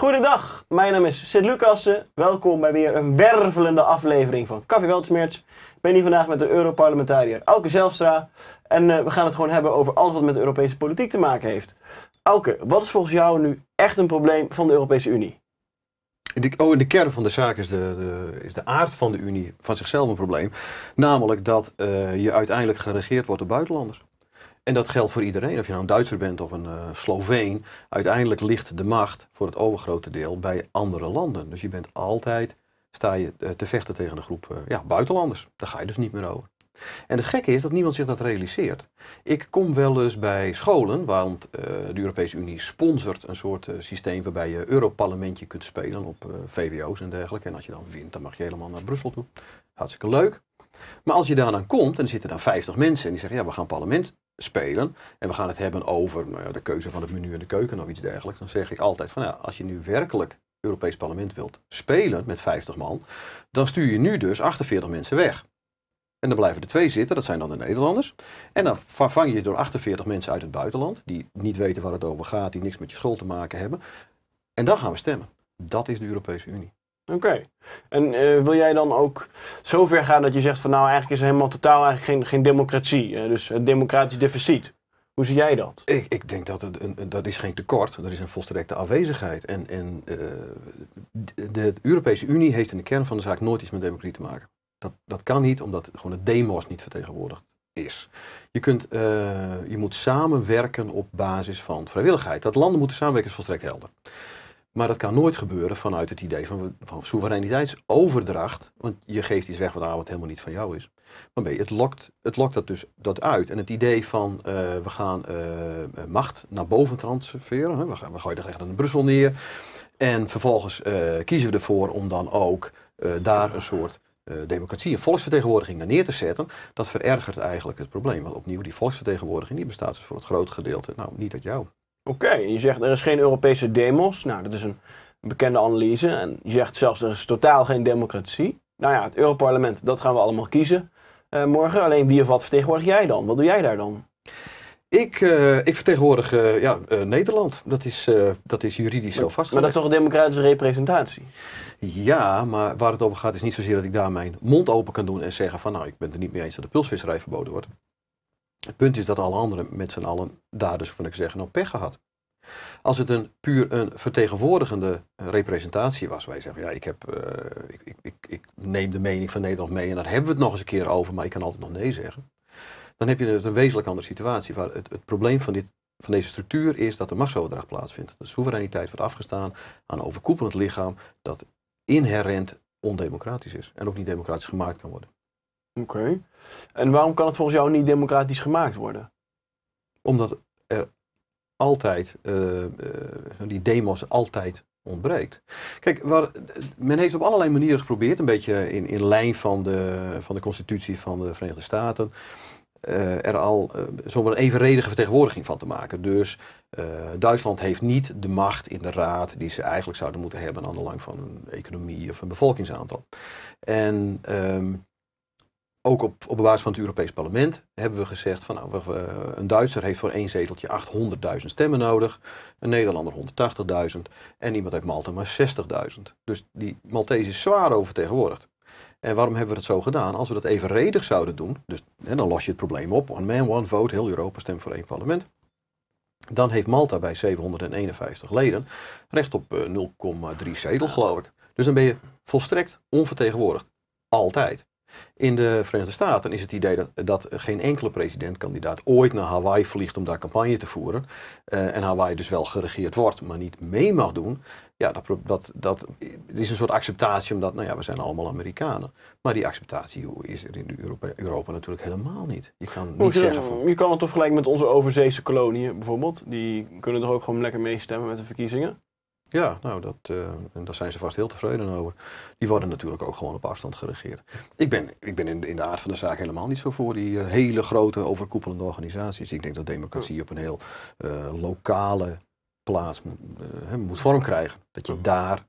Goedendag, mijn naam is Sid Lucassen. Welkom bij weer een wervelende aflevering van Café Weltschmerz. Ik ben hier vandaag met de Europarlementariër Auke Zelstra. En eh, we gaan het gewoon hebben over alles wat met de Europese politiek te maken heeft. Auke, wat is volgens jou nu echt een probleem van de Europese Unie? oh, in de kern van de zaak is de, de, is de aard van de Unie van zichzelf een probleem. Namelijk dat eh, je uiteindelijk geregeerd wordt door buitenlanders. En dat geldt voor iedereen. Of je nou een Duitser bent of een uh, Sloveen. Uiteindelijk ligt de macht voor het overgrote deel bij andere landen. Dus je bent altijd, sta je eh, te vechten tegen een groep eh, ja, buitenlanders. Daar ga je dus niet meer over. En het gekke is dat niemand zich dat realiseert. Ik kom wel eens bij scholen, want de Europese Unie sponsort een soort systeem waarbij je Europarlementje kunt spelen op VWO's en dergelijke. En als je dan wint, dan mag je helemaal naar Brussel toe. Hartstikke leuk. Maar als je daar dan komt en er zitten dan 50 mensen en die zeggen, ja, we gaan parlement spelen en we gaan het hebben over nou ja, de keuze van het menu in de keuken of iets dergelijks, dan zeg ik altijd van ja, als je nu werkelijk Europees Parlement wilt spelen met 50 man, dan stuur je nu dus 48 mensen weg. En dan blijven er twee zitten, dat zijn dan de Nederlanders. En dan vervang je door 48 mensen uit het buitenland, die niet weten waar het over gaat, die niks met je school te maken hebben. En dan gaan we stemmen. Dat is de Europese Unie. Oké. En eh, wil jij dan ook zover gaan dat je zegt van nou eigenlijk is er helemaal totaal eigenlijk geen, geen democratie, eh, dus het democratisch deficit? Hoe zie jij dat? Ik, ik denk dat het een, dat is geen tekort, dat is een volstrekte afwezigheid. En, en eh, de, Europese Unie heeft in de kern van de zaak nooit iets met democratie te maken. Dat, dat kan niet, omdat gewoon het demos niet vertegenwoordigd is. Je, kunt, je moet samenwerken op basis van vrijwilligheid. Dat landen moeten samenwerken is volstrekt helder. Maar dat kan nooit gebeuren vanuit het idee van, van soevereiniteitsoverdracht. Want je geeft iets weg wat, ah, wat helemaal niet van jou is. Maar je het lokt, het lokt dat dus dat uit. En het idee van eh, we gaan eh, macht naar boven transfereren. We, gaan, we gooien dat echt naar Brussel neer. En vervolgens eh, kiezen we ervoor om dan ook daar een soort democratie en volksvertegenwoordiging naar neer te zetten, dat verergert eigenlijk het probleem. Want opnieuw, die volksvertegenwoordiging die bestaat dus voor het groot gedeelte, nou niet uit jou. Oké, je zegt er is geen Europese demos. Nou, dat is een bekende analyse. En je zegt zelfs er is totaal geen democratie. Nou ja, het Europarlement, dat gaan we allemaal kiezen eh, morgen. Alleen wie of wat vertegenwoordig jij dan? Wat doe jij daar dan? Ik, eh, ik vertegenwoordig eh, Nederland. Dat is, dat is juridisch zo vastgelegd. Maar dat is toch een democratische representatie? Ja, maar waar het over gaat is niet zozeer dat ik daar mijn mond open kan doen en zeggen van nou, ik ben het er niet mee eens dat de pulsvisserij verboden wordt. Het punt is dat alle anderen met z'n allen daar dus, van ik zeg, nou pech gehad. Als het een puur een vertegenwoordigende eh, representatie was, wij zeggen, ja, ik, heb, eh, ik, ik, ik, neem de mening van Nederland mee en daar hebben we het nog eens een keer over, maar ik kan altijd nog nee zeggen. Dan heb je een wezenlijk andere situatie, waar het, probleem van, dit, van deze structuur is dat er machtsoverdracht plaatsvindt. De soevereiniteit wordt afgestaan aan een overkoepelend lichaam dat inherent ondemocratisch is en ook niet democratisch gemaakt kan worden. Oké. En waarom kan het volgens jou niet democratisch gemaakt worden? Omdat er altijd eh, eh, die demos altijd ontbreekt. Kijk, men heeft op allerlei manieren geprobeerd, een beetje in, in lijn van de, van de constitutie van de Verenigde Staten, eh, er al uh, wat een evenredige vertegenwoordiging van te maken. Dus Duitsland heeft niet de macht in de raad die ze eigenlijk zouden moeten hebben aan de lang van een economie of een bevolkingsaantal. En ehm, ook op, op basis van het Europees Parlement hebben we gezegd van nou, een Duitser heeft voor één zeteltje 800.000 stemmen nodig, een Nederlander 180.000 en iemand uit Malta maar 60.000. Dus die Maltese is zwaar oververtegenwoordigd. En waarom hebben we dat zo gedaan? Als we dat evenredig zouden doen, dus hè, dan los je het probleem op, one man, one vote, heel Europa stemt voor één parlement. Dan heeft Malta bij 751 leden recht op 0,3 eh, zetel geloof ik. Dus dan ben je volstrekt onvertegenwoordigd. Altijd. In de Verenigde Staten is het idee dat, geen enkele presidentkandidaat ooit naar Hawaii vliegt om daar campagne te voeren. Eh, en Hawaii dus wel geregeerd wordt, maar niet mee mag doen. Ja, dat, dat, dat is een soort acceptatie omdat, nou ja, we zijn allemaal Amerikanen. Maar die acceptatie is er in Europa, natuurlijk helemaal niet. Je kan niet je, zeggen Je kan het toch gelijk met onze overzeese koloniën bijvoorbeeld. Die kunnen toch ook gewoon lekker meestemmen met de verkiezingen? Ja, nou, dat, eh, en daar zijn ze vast heel tevreden over. Die worden natuurlijk ook gewoon op afstand geregeerd. Ik ben, ik ben in, in de aard van de zaak helemaal niet zo voor die eh, hele grote overkoepelende organisaties. Ik denk dat democratie op een heel eh, lokale plaats moet vorm krijgen. Dat je daar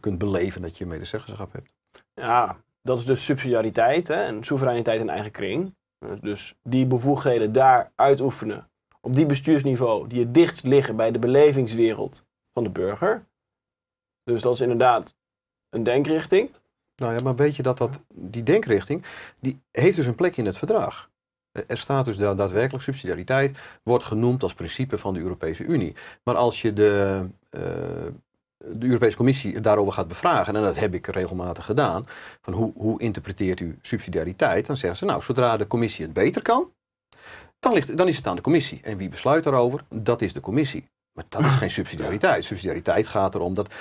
kunt beleven dat je medezeggenschap hebt. Ja, dat is dus subsidiariteit hè, en soevereiniteit in eigen kring. Dus die bevoegdheden daar uitoefenen op die bestuursniveau die het dichtst liggen bij de belevingswereld van de burger. Dus dat is inderdaad een denkrichting. Nou ja, maar weet je dat, dat die denkrichting, die heeft dus een plek in het verdrag. Er staat dus daadwerkelijk subsidiariteit wordt genoemd als principe van de Europese Unie. Maar als je de, eh, de Europese Commissie daarover gaat bevragen, en dat heb ik regelmatig gedaan, van hoe, hoe interpreteert u subsidiariteit, dan zeggen ze nou, zodra de Commissie het beter kan, dan, ligt, dan is het aan de Commissie. En wie besluit daarover? Dat is de Commissie. Maar dat is geen subsidiariteit. Subsidiariteit gaat erom dat,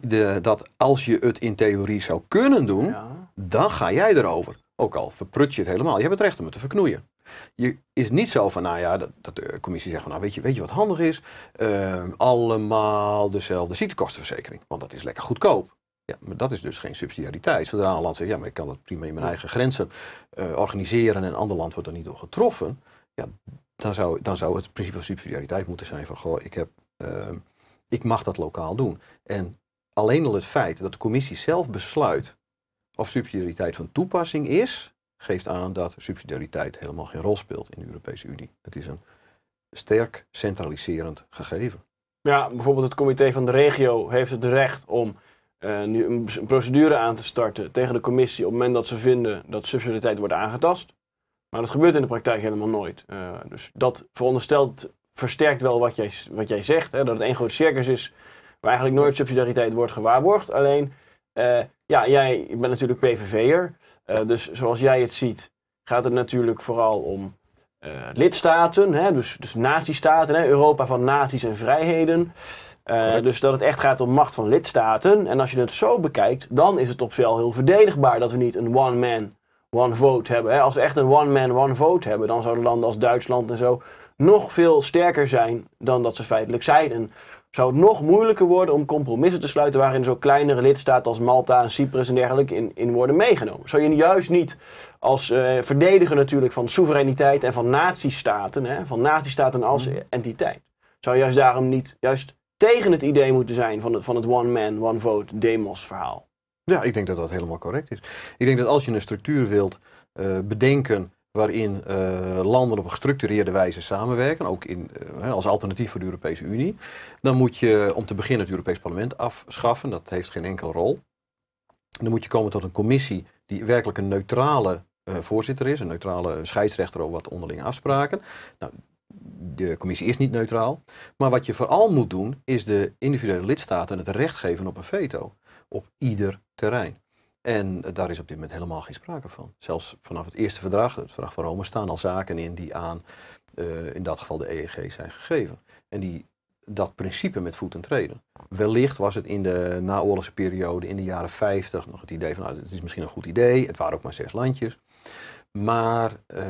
de, dat als je het in theorie zou kunnen doen, dan ga jij erover. Ook al verprut je het helemaal, je hebt het recht om het te verknoeien. Je is niet zo van, nou ja, dat, dat de commissie zegt van, nou weet je, weet je wat handig is? Ehm, allemaal dezelfde ziektekostenverzekering, want dat is lekker goedkoop. Ja, maar dat is dus geen subsidiariteit. Zodra een land zegt, ja, maar ik kan dat prima in mijn eigen grenzen eh, organiseren en een ander land wordt er niet door getroffen. Ja, dan zou, dan zou het principe van subsidiariteit moeten zijn van, goh, ik, heb, ehm, ik mag dat lokaal doen. En alleen al het feit dat de commissie zelf besluit of subsidiariteit van toepassing is, geeft aan dat subsidiariteit helemaal geen rol speelt in de Europese Unie. Het is een sterk centraliserend gegeven. Ja, bijvoorbeeld het comité van de regio heeft het recht om eh, nu een procedure aan te starten tegen de commissie op het moment dat ze vinden dat subsidiariteit wordt aangetast. Maar dat gebeurt in de praktijk helemaal nooit. Eh, dus dat veronderstelt, versterkt wel wat jij, wat jij zegt. Hè, dat het één groot circus is waar eigenlijk nooit subsidiariteit wordt gewaarborgd. Alleen, eh, ja, jij bent natuurlijk PVV'er. Uh, eh, dus zoals jij het ziet, gaat het natuurlijk vooral om lidstaten. Hè, dus, dus nazistaten, hè, Europa van naties en vrijheden. dus dat het echt gaat om macht van lidstaten. En als je het zo bekijkt, dan is het op zich heel verdedigbaar dat we niet een one-man one vote hebben. Hè? Als we echt een one man, one vote hebben, dan zouden landen als Duitsland en zo nog veel sterker zijn dan dat ze feitelijk zijn. En zou het nog moeilijker worden om compromissen te sluiten waarin zo'n kleinere lidstaten als Malta en Cyprus en dergelijke in, in worden meegenomen. Zou je juist niet als eh, verdediger natuurlijk van soevereiniteit en van natiestaten, hè, van natiestaten als mm-hmm. entiteit, zou je juist daarom niet juist tegen het idee moeten zijn van van het one man, one vote demos verhaal? Ja, ik denk dat dat helemaal correct is. Ik denk dat als je een structuur wilt eh, bedenken waarin eh, landen op een gestructureerde wijze samenwerken, ook in, eh, als alternatief voor de Europese Unie, dan moet je om te beginnen het Europees Parlement afschaffen. Dat heeft geen enkele rol. Dan moet je komen tot een commissie die werkelijk een neutrale voorzitter is, een neutrale scheidsrechter over wat onderlinge afspraken. Nou, de commissie is niet neutraal. Maar wat je vooral moet doen, is de individuele lidstaten het recht geven op een veto. Op ieder terrein. En eh, daar is op dit moment helemaal geen sprake van. Zelfs vanaf het eerste verdrag, het verdrag van Rome, staan al zaken in die aan, eh, in dat geval de EEG, zijn gegeven. En die dat principe met voeten treden. Wellicht was het in de naoorlogse periode, in de jaren 50, nog het idee van nou, het is misschien een goed idee, het waren ook maar zes landjes. Maar eh,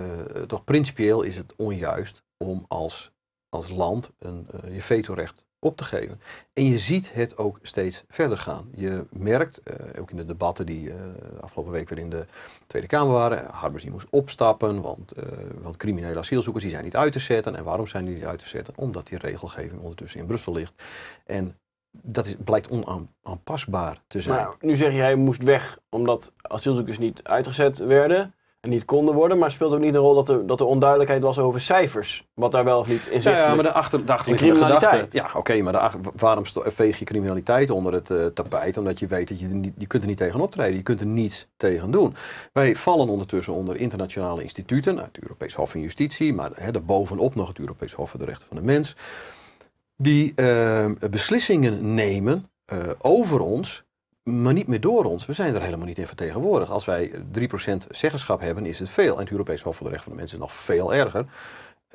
toch principieel is het onjuist om als, als land een, uh, je vetorecht op te geven. En je ziet het ook steeds verder gaan. Je merkt, eh, ook in de debatten die uh, afgelopen week weer in de Tweede Kamer waren, eh, Harbers die moest opstappen, want, uh, want criminele asielzoekers die zijn niet uit te zetten. En waarom zijn die niet uit te zetten? Omdat die regelgeving ondertussen in Brussel ligt. En dat is, blijkt onaanpasbaar te zijn. Nou, nu zeg je hij moest weg omdat asielzoekers niet uitgezet werden en niet konden worden. Maar speelt ook niet de rol dat er, dat er onduidelijkheid was over cijfers. Wat daar wel of niet in zit. Ja, maar de, achter, de achterliggende gedachte. Ja, oké, maar waarom veeg je criminaliteit onder het eh, tapijt? Omdat je weet dat je, je kunt er niet tegen optreden. Je kunt er niets tegen doen. Wij vallen ondertussen onder internationale instituten. Nou, het Europees Hof van Justitie, maar hè, daarbovenop nog het Europees Hof voor de Rechten van de Mens. Die ehm, beslissingen nemen eh, over ons maar niet meer door ons. We zijn er helemaal niet in vertegenwoordigd. Als wij 3% zeggenschap hebben, is het veel. En het Europees Hof voor de Rechten van de Mens is nog veel erger.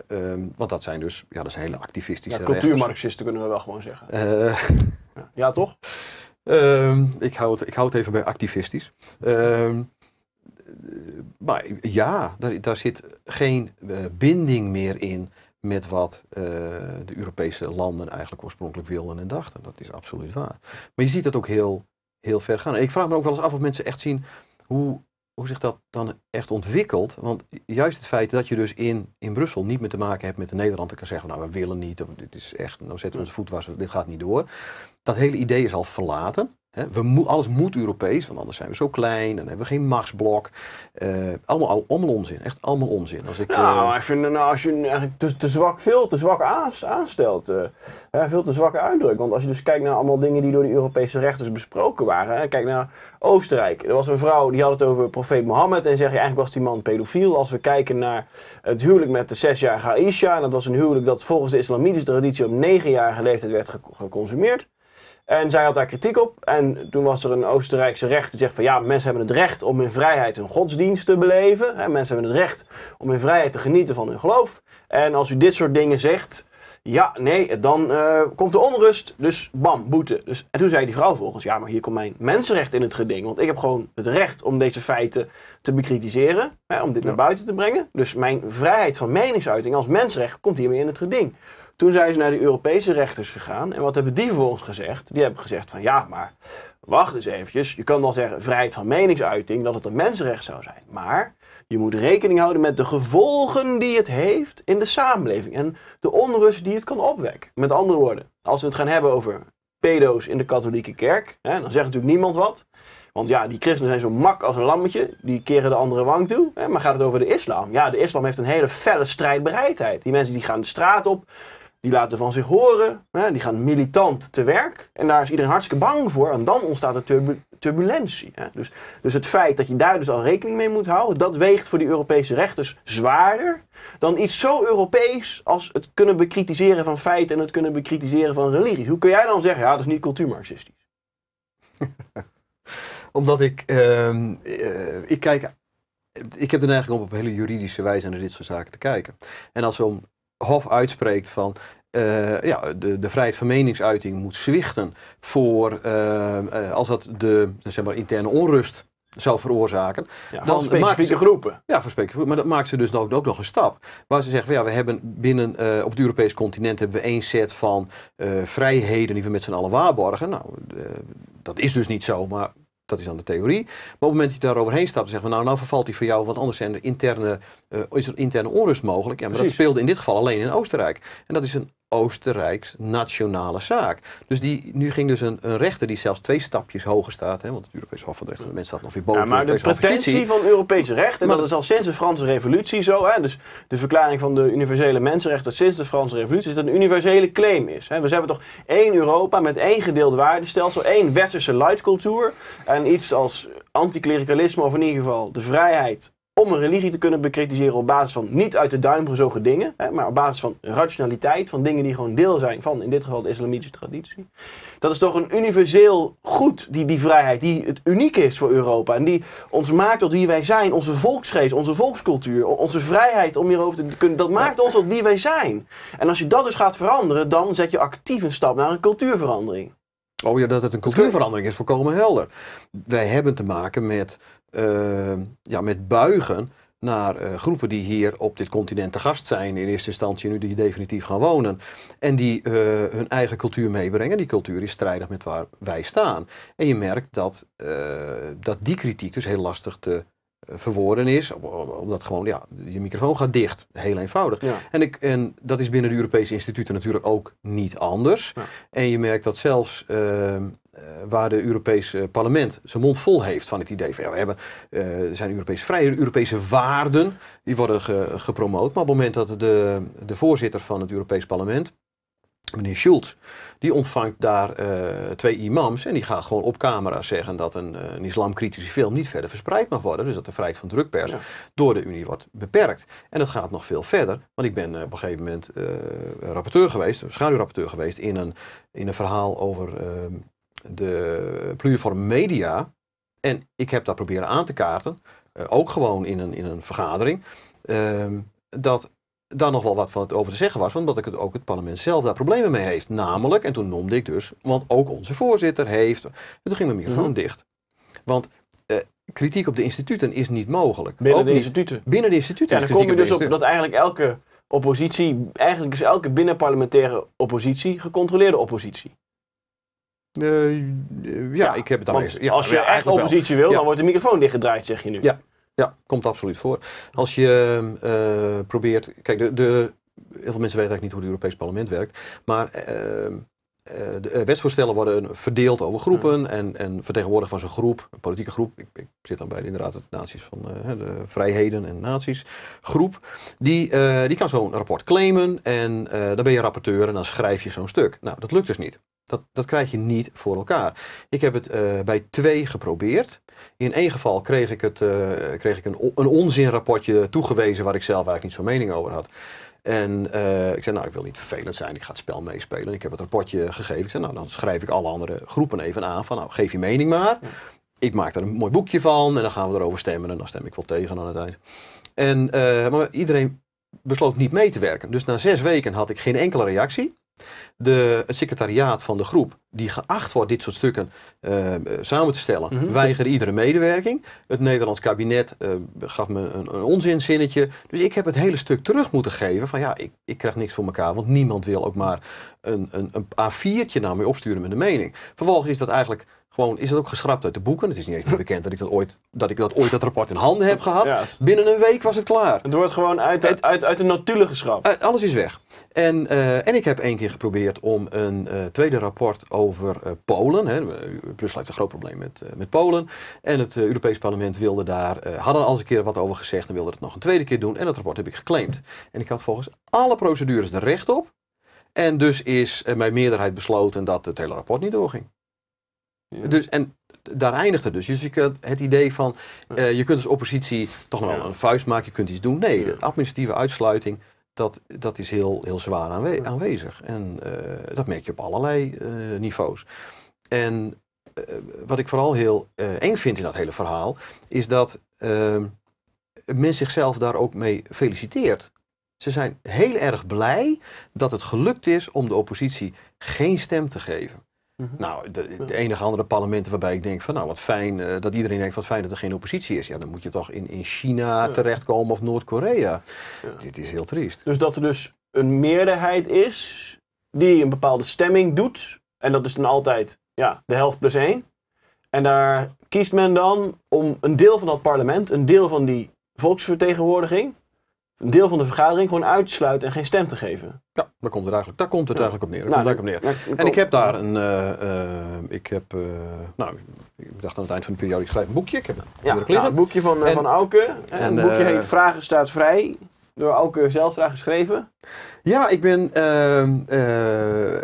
Ehm, want dat zijn dus ja, dat is hele activistische ja, Cultuurmarxisten kunnen we wel gewoon zeggen. Eh, ja. toch? Ehm, ik, hou het, ik hou het even bij activistisch. Ehm, maar ja, daar, daar zit geen eh, binding meer in met wat eh, de Europese landen eigenlijk oorspronkelijk wilden en dachten. Dat is absoluut waar. Maar je ziet dat ook heel heel ver gaan. En ik vraag me ook wel eens af of mensen echt zien hoe, hoe zich dat dan echt ontwikkelt. Want juist het feit dat je dus in, in Brussel niet meer te maken hebt met de Nederland. Dan kan zeggen, nou we willen niet, dit is echt, nou zetten we onze voet was, dit gaat niet door. Dat hele idee is al verlaten we mo alles moet Europees, want anders zijn we zo klein en hebben we geen machtsblok. Uh, allemaal, allemaal onzin, echt allemaal onzin. Als ik, nou, eh, ik vind nou, als je eigenlijk te, zwak, veel te zwak aanstelt, eh, veel te zwakke uitdrukt. Want als je dus kijkt naar allemaal dingen die door de Europese rechters besproken waren, hè, kijk naar Oostenrijk. Er was een vrouw die had het over profeet Mohammed en zeg je eigenlijk was die man pedofiel. Als we kijken naar het huwelijk met de zesjarige Aisha, en dat was een huwelijk dat volgens de islamitische traditie op negenjarige leeftijd werd geconsumeerd. En zij had daar kritiek op. En toen was er een Oostenrijkse rechter die zegt van ja, mensen hebben het recht om in vrijheid hun godsdienst te beleven. Hè, mensen hebben het recht om in vrijheid te genieten van hun geloof. En als u dit soort dingen zegt, ja, nee, dan eh, komt er onrust. Dus bam, boete. Dus, en toen zei die vrouw volgens, ja, maar hier komt mijn mensenrecht in het geding. Want ik heb gewoon het recht om deze feiten te bekritiseren. Hè, om dit naar buiten te brengen. Dus mijn vrijheid van meningsuiting als mensenrecht komt hiermee in het geding. Toen zijn ze naar de Europese rechters gegaan. En wat hebben die vervolgens gezegd? Die hebben gezegd van ja, maar wacht eens eventjes. Je kan wel zeggen vrijheid van meningsuiting, dat het een mensenrecht zou zijn. Maar je moet rekening houden met de gevolgen die het heeft in de samenleving. En de onrust die het kan opwekken. Met andere woorden, als we het gaan hebben over pedo's in de katholieke kerk, hè, dan zegt natuurlijk niemand wat. Want ja, die christenen zijn zo mak als een lammetje. Die keren de andere wang toe. Hè? Maar gaat het over de islam? Ja, de islam heeft een hele felle strijdbereidheid. Die mensen die gaan de straat op. Die laten van zich horen, hè, die gaan militant te werk. En daar is iedereen hartstikke bang voor. En dan ontstaat er turbulentie. Hè. Dus, dus het feit dat je daar dus al rekening mee moet houden, dat weegt voor die Europese rechters zwaarder dan iets zo Europees als het kunnen bekritiseren van feiten en het kunnen bekritiseren van religies. Hoe kun jij dan zeggen, ja, dat is niet cultuurmarxistisch? Omdat ik, ehm, eh, ik kijk ik heb de neiging om op hele juridische wijze naar dit soort zaken te kijken. En als we om Hof uitspreekt van eh, ja, de, de vrijheid van meningsuiting moet zwichten voor eh, eh, als dat de dus zeg maar, interne onrust zou veroorzaken. dan van specifieke groepen. Ja, voor specifieke Maar dat maakt ze dus ook, nog een stap. Waar ze zeggen, ja, we hebben binnen op het Europese continent hebben we één set van vrijheden die we met z'n allen waarborgen. Nou, dat is dus niet zo, maar dat is dan de theorie. Maar op het moment dat je daar overheen stapt, zeggen we nou, nou vervalt die voor jou, want anders zijn er interne, eh, is er interne onrust mogelijk. Ja, maar dat speelde in dit geval alleen in Oostenrijk. En dat is een Oostenrijks nationale zaak. Dus die, nu ging dus een, een rechter die zelfs twee stapjes hoger staat, hè, want het Europees Hof van de Rechten van de Mens staat nog weer boven. Ja, maar de, de pretentie van Europese recht, en dat is al sinds de Franse Revolutie zo, hè, dus de verklaring van de universele mensenrechten sinds de Franse Revolutie, is dat een universele claim is. Hè. We hebben toch één Europa met één gedeeld waardestelsel, één westerse cultuur en iets als anticlericalisme, of in ieder geval de vrijheid om een religie te kunnen bekritiseren op basis van niet uit de duim gezogen dingen, hè, maar op basis van rationaliteit, van dingen die gewoon deel zijn van in dit geval de islamitische traditie. Dat is toch een universeel goed, die, die vrijheid, die het uniek is voor Europa en die ons maakt tot wie wij zijn, onze volksgeest, onze volkscultuur, onze vrijheid om hierover te kunnen, dat maakt ons tot wie wij zijn. En als je dat dus gaat veranderen, dan zet je actief een stap naar een cultuurverandering. Oh ja, dat het een cultuurverandering is, volkomen helder. Wij hebben te maken met, uh, ja, met buigen naar eh, groepen die hier op dit continent te gast zijn in eerste instantie nu die definitief gaan wonen en die eh, hun eigen cultuur meebrengen. Die cultuur is strijdig met waar wij staan. En je merkt dat, dat die kritiek dus heel lastig te verwoorden is, omdat gewoon ja, je microfoon gaat dicht. Heel eenvoudig. En, ik, en dat is binnen de Europese instituten natuurlijk ook niet anders. En je merkt dat zelfs ehm, eh, waar de Europese parlement zijn mond vol heeft van het idee van ja, we hebben, eh, zijn Europese vrije Europese waarden, die worden gepromoot. Maar op het moment dat de, de voorzitter van het Europees parlement meneer Schultz, die ontvangt daar eh, twee imams en die gaat gewoon op camera zeggen dat een, eh, een, islamkritische film niet verder verspreid mag worden. Dus dat de vrijheid van drukpers door de Unie wordt beperkt. En dat gaat nog veel verder, want ik ben eh, op een gegeven moment rapporteur geweest, schaduwrapporteur geweest in een, in een verhaal over ehm, de pluriform media. En ik heb daar proberen aan te kaarten, ook gewoon in een, in een vergadering, ehm, dat daar nog wel wat van het over te zeggen was, omdat ik het ook het parlement zelf daar problemen mee heeft. Namelijk, en toen noemde ik dus, want ook onze voorzitter heeft. En toen ging mijn microfoon mm dicht. Want eh, kritiek op de instituten is niet mogelijk. Binnen ook de instituten? binnen de instituten. Ja, dan kom je dus op, dat eigenlijk elke oppositie, eigenlijk is elke binnenparlementaire oppositie gecontroleerde oppositie. Eh, ja, ik heb het al eens. Ja, als je echt oppositie wil, dan wordt de microfoon dichtgedraaid, zeg je nu. Ja, ja, komt absoluut voor. Als je eh, probeert, kijk, de, de, heel veel mensen weten eigenlijk niet hoe het Europees Parlement werkt, maar eh, eh, de wetsvoorstellen worden verdeeld over groepen hmm. en, en vertegenwoordiger van zo'n groep, een politieke groep, ik, zit dan bij de, inderdaad de naties van de vrijheden en naties groep, die, die kan zo'n rapport claimen en dan ben je rapporteur en dan schrijf je zo'n stuk. Nou, dat lukt dus niet. Dat, dat krijg je niet voor elkaar. Ik heb het eh, bij twee geprobeerd. In één geval kreeg ik, het, eh, kreeg ik een, een onzinrapportje toegewezen waar ik zelf eigenlijk niet zo'n mening over had. En eh, ik zei, nou, ik wil niet vervelend zijn, ik ga het spel meespelen. Ik heb het rapportje gegeven. Ik zei, nou, dan schrijf ik alle andere groepen even aan van, nou, geef je mening maar. Ik maak daar een mooi boekje van en dan gaan we erover stemmen. En dan stem ik wel tegen aan het eind. En, maar iedereen besloot niet mee te werken. Dus na zes weken had ik geen enkele reactie. De, het secretariaat van de groep, die geacht wordt dit soort stukken eh, samen te stellen, mm weigerde iedere medewerking. Het Nederlands kabinet eh, gaf me een, een onzinzinnetje. Dus ik heb het hele stuk terug moeten geven van ja, ik, ik krijg niks voor elkaar, want niemand wil ook maar een, een, een A4'tje naar mij opsturen met een mening. Vervolgens is dat eigenlijk gewoon is dat ook geschrapt uit de boeken. Het is niet eens bekend dat ik dat ooit, dat ik dat ooit dat rapport in handen heb gehad. Binnen een week was het klaar. Het wordt gewoon uit, de, het, uit, uit de notulen geschrapt. Eh, alles is weg. En, eh, en ik heb één keer geprobeerd om een eh, tweede rapport over Polen. Hè. Brussel heeft een groot probleem met, met Polen. En het Europees Parlement wilde daar, hadden al eens een keer wat over gezegd en wilde het nog een tweede keer doen. En dat rapport heb ik geclaimd. En ik had volgens alle procedures er recht op. En dus is mijn meerderheid besloten dat het hele rapport niet doorging. Dus, en daar eindigt het dus. Dus het idee van, eh, je kunt als oppositie toch nog wel een vuist maken, je kunt iets doen. Nee, de administratieve uitsluiting, dat, dat is heel, heel zwaar aanwezig. En eh, dat merk je op allerlei eh, niveaus. En wat ik vooral heel eng vind in dat hele verhaal, is dat men zichzelf daar ook mee feliciteert. Ze zijn heel erg blij dat het gelukt is om de oppositie geen stem te geven. Mhm. Nou, de, enige andere parlementen waarbij ik denk van nou wat fijn eh, dat iedereen denkt wat fijn dat er geen oppositie is. Ja, dan moet je toch in, in China terechtkomen of Noord-Korea. Dit is heel triest. Dus dat er dus een meerderheid is die een bepaalde stemming doet. En dat is dan altijd ja, de helft plus één. En daar kiest men dan om een deel van dat parlement, een deel van die volksvertegenwoordiging, een deel van de vergadering gewoon uitsluiten en geen stem te geven. Ja, daar komt het eigenlijk, daar komt het eigenlijk op neer. Daar nou, komt daar, op neer. en ik heb daar een, eh, eh, ik heb, eh, nou, ik dacht aan het eind van de periode, ik schrijf een boekje. Ik heb ja, nou, een boekje van, van Auke. En, en boekje heet Vragen staat vrij, door Auke Zelstra geschreven. Ja, ik ben, ehm,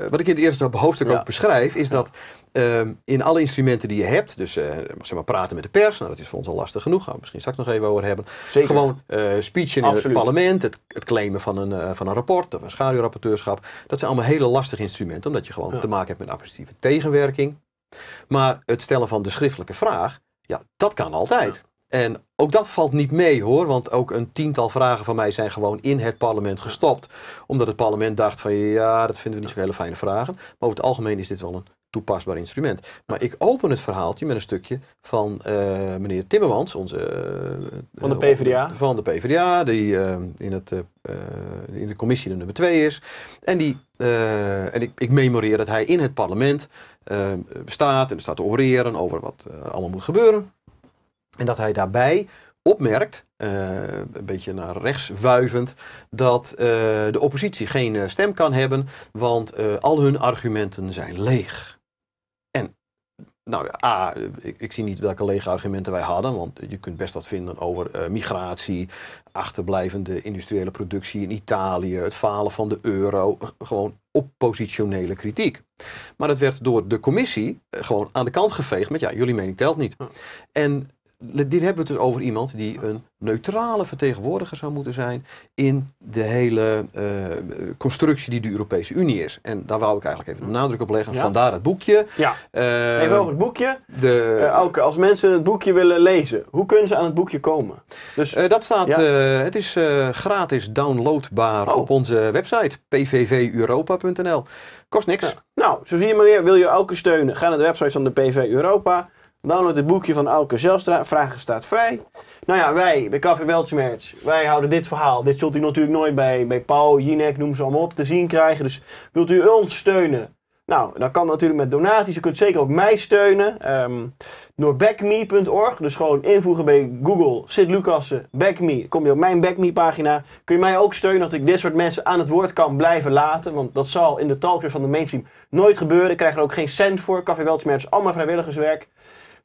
wat ik in het eerste hoofdstuk ook beschrijf, is dat... Ehm, in alle instrumenten die je hebt, dus uh, zeg maar praten met de pers, nou, dat is voor ons al lastig genoeg, gaan we misschien straks nog even over hebben. Zeker. Gewoon uh, speech in het parlement, het, claimen van een, eh, van een rapport of een schaduwrapporteurschap. Dat zijn allemaal hele lastige instrumenten, omdat je gewoon te maken hebt met administratieve tegenwerking. Maar het stellen van de schriftelijke vraag, ja, dat kan altijd. En ook dat valt niet mee hoor, want ook een tiental vragen van mij zijn gewoon in het parlement gestopt. Omdat het parlement dacht van ja, dat vinden we niet zo hele fijne vragen. Maar over het algemeen is dit wel een toepasbaar instrument. Maar ik open het verhaaltje met een stukje van eh, meneer Timmermans, onze... Eh, van de PvdA? Van de PvdA, die eh, in, het, in de commissie de nummer twee is. En, die, en ik, ik memoreer dat hij in het parlement staat en staat te oreren over wat allemaal moet gebeuren. En dat hij daarbij opmerkt, een beetje naar rechts wuivend, dat de oppositie geen stem kan hebben, want al hun argumenten zijn leeg. Nou ja, ik, ik, zie niet welke lege argumenten wij hadden, want je kunt best wat vinden over eh, migratie, achterblijvende industriële productie in Italië, het falen van de euro, gewoon oppositionele kritiek. Maar dat werd door de commissie eh, gewoon aan de kant geveegd met ja, jullie mening telt niet. Hm. En dit hebben we dus over iemand die een neutrale vertegenwoordiger zou moeten zijn in de hele eh, constructie die de Europese Unie is. En daar wou ik eigenlijk even de nadruk op leggen. Vandaar het boekje. Ja. even eh, over het boekje. De... ook eh, als mensen het boekje willen lezen, hoe kunnen ze aan het boekje komen? Dus, dat staat, het is gratis downloadbaar oh. op onze website pvveuropa.nl. Kost niks. Nou, zo zie je maar weer. Wil je ook steunen? Ga naar de website van de PV Europa. Download het boekje van Auke Zelstra. Vragen staat vrij. Nou ja, wij bij Café Weltschmerz, wij houden dit verhaal. Dit zult u natuurlijk nooit bij, bij Paul, Jinek, noem ze allemaal op, te zien krijgen. Dus wilt u ons steunen? Nou, dat kan natuurlijk met donaties. U kunt zeker ook mij steunen. Um, door backme.org. Dus gewoon invoegen bij Google, Sid Lucassen, backme. Kom je op mijn backme pagina. Kun je mij ook steunen dat ik dit soort mensen aan het woord kan blijven laten. Want dat zal in de talkshows van de mainstream nooit gebeuren. Ik krijg er ook geen cent voor. Café Weltschmerz, allemaal vrijwilligerswerk.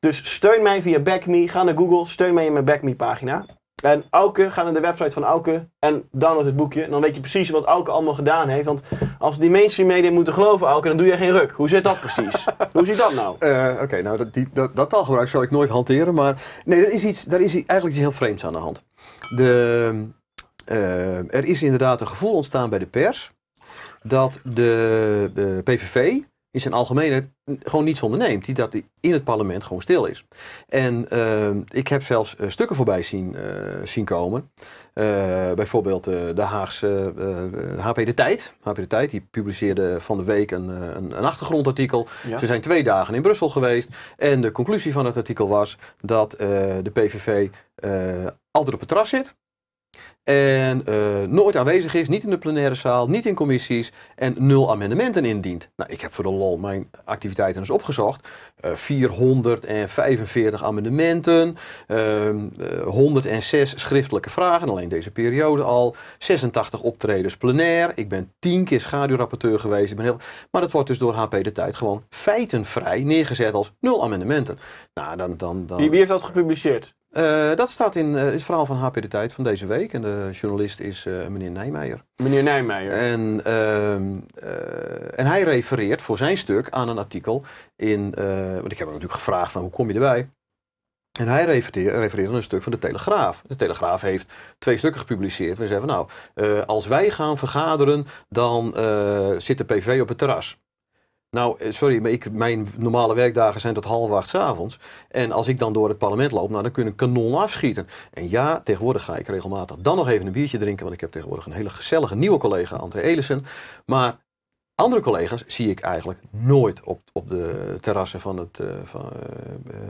Dus steun mij via BackMe. Ga naar Google, steun mij in mijn BackMe pagina. En Auke, ga naar de website van Auke en download het boekje. En dan weet je precies wat Auke allemaal gedaan heeft. Want als die mainstream media moeten geloven, Auke, dan doe je geen ruk. Hoe zit dat precies? Hoe zit dat nou? Eh, oké, nou dat, die, dat, dat, taalgebruik zou ik nooit hanteren. Maar nee, er is iets, daar is eigenlijk iets heel vreemds aan de hand. De, eh, er is inderdaad een gevoel ontstaan bij de pers dat de PVV in zijn algemeenheid gewoon niets onderneemt. Die dat in het parlement gewoon stil is. En ehm, ik heb zelfs eh, stukken voorbij zien, eh, zien komen. Eh, bijvoorbeeld de Haagse HP De Tijd. HP De Tijd die publiceerde van de week een, een, een achtergrondartikel. Ze zijn twee dagen in Brussel geweest. En de conclusie van het artikel was dat de PVV altijd op het terras zit en eh, nooit aanwezig is, niet in de plenaire zaal, niet in commissies en nul amendementen indient. Nou, ik heb voor de lol mijn activiteiten eens opgezocht. 445 eh, amendementen, 106 ehm, eh, schriftelijke vragen, alleen deze periode al, 86 optredens plenair. Ik ben tien keer schaduwrapporteur geweest. Ik ben heel... Maar dat wordt dus door HP de Tijd gewoon feitenvrij neergezet als nul amendementen. Nou, dan, dan, dan... Wie, wie heeft dat gepubliceerd? Eh, dat staat eh, in het verhaal van HP De Tijd van deze week. En de journalist is eh, meneer Nijmeijer. Meneer Nijmeijer. En, ehm, en hij refereert voor zijn stuk aan een artikel in... want ik heb hem natuurlijk gevraagd van hoe kom je erbij? En hij refereert, refereert aan een stuk van de Telegraaf. De Telegraaf heeft twee stukken gepubliceerd. We zeggen, nou, als wij gaan vergaderen, dan zit de PV op het terras. Nou, eh, sorry, maar ik, mijn normale werkdagen zijn tot half acht avonds. En als ik dan door het parlement loop, nou, dan kun ik kanon afschieten. En ja, tegenwoordig ga ik regelmatig dan nog even een biertje drinken. Want ik heb tegenwoordig een hele gezellige nieuwe collega, André Elissen. Maar andere collega's zie ik eigenlijk nooit op, op de terrassen van het, eh, van, eh,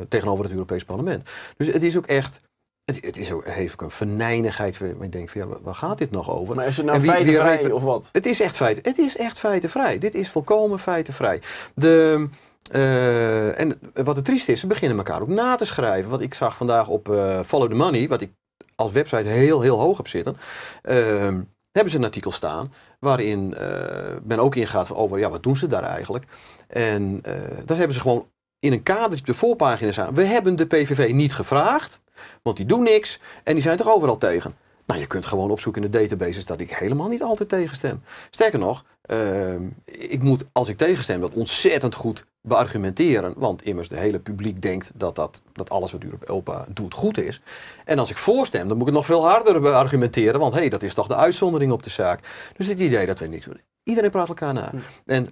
tegenover het Europees Parlement. Dus het is ook echt het, is ook even een venijnigheid. Ik denk van ja, waar gaat dit nog over? Maar is het nou wie, feitenvrij of wat? Het is echt feiten Het is echt feitenvrij. Dit is volkomen feitenvrij. De, eh, en wat het triest is, ze beginnen elkaar ook na te schrijven. Want ik zag vandaag op uh, Follow the Money, wat ik als website heel, heel hoog heb zitten. Ehm, hebben ze een artikel staan waarin eh, men ook ingaat over oh, ja, wat doen ze daar eigenlijk. En daar hebben ze gewoon in een kadertje de voorpagina staan. We hebben de PVV niet gevraagd. Want die doen niks en die zijn toch overal tegen. Nou, je kunt gewoon opzoeken in de databases dat ik helemaal niet altijd tegenstem. Sterker nog, ehm, ik moet als ik tegenstem dat ontzettend goed beargumenteren. Want immers, de hele publiek denkt dat, dat, dat alles wat Europa doet goed is. En als ik voorstem, dan moet ik het nog veel harder beargumenteren. Want hé, hey, dat is toch de uitzondering op de zaak. Dus het idee dat we niks doen. Iedereen praat elkaar na. Hm. En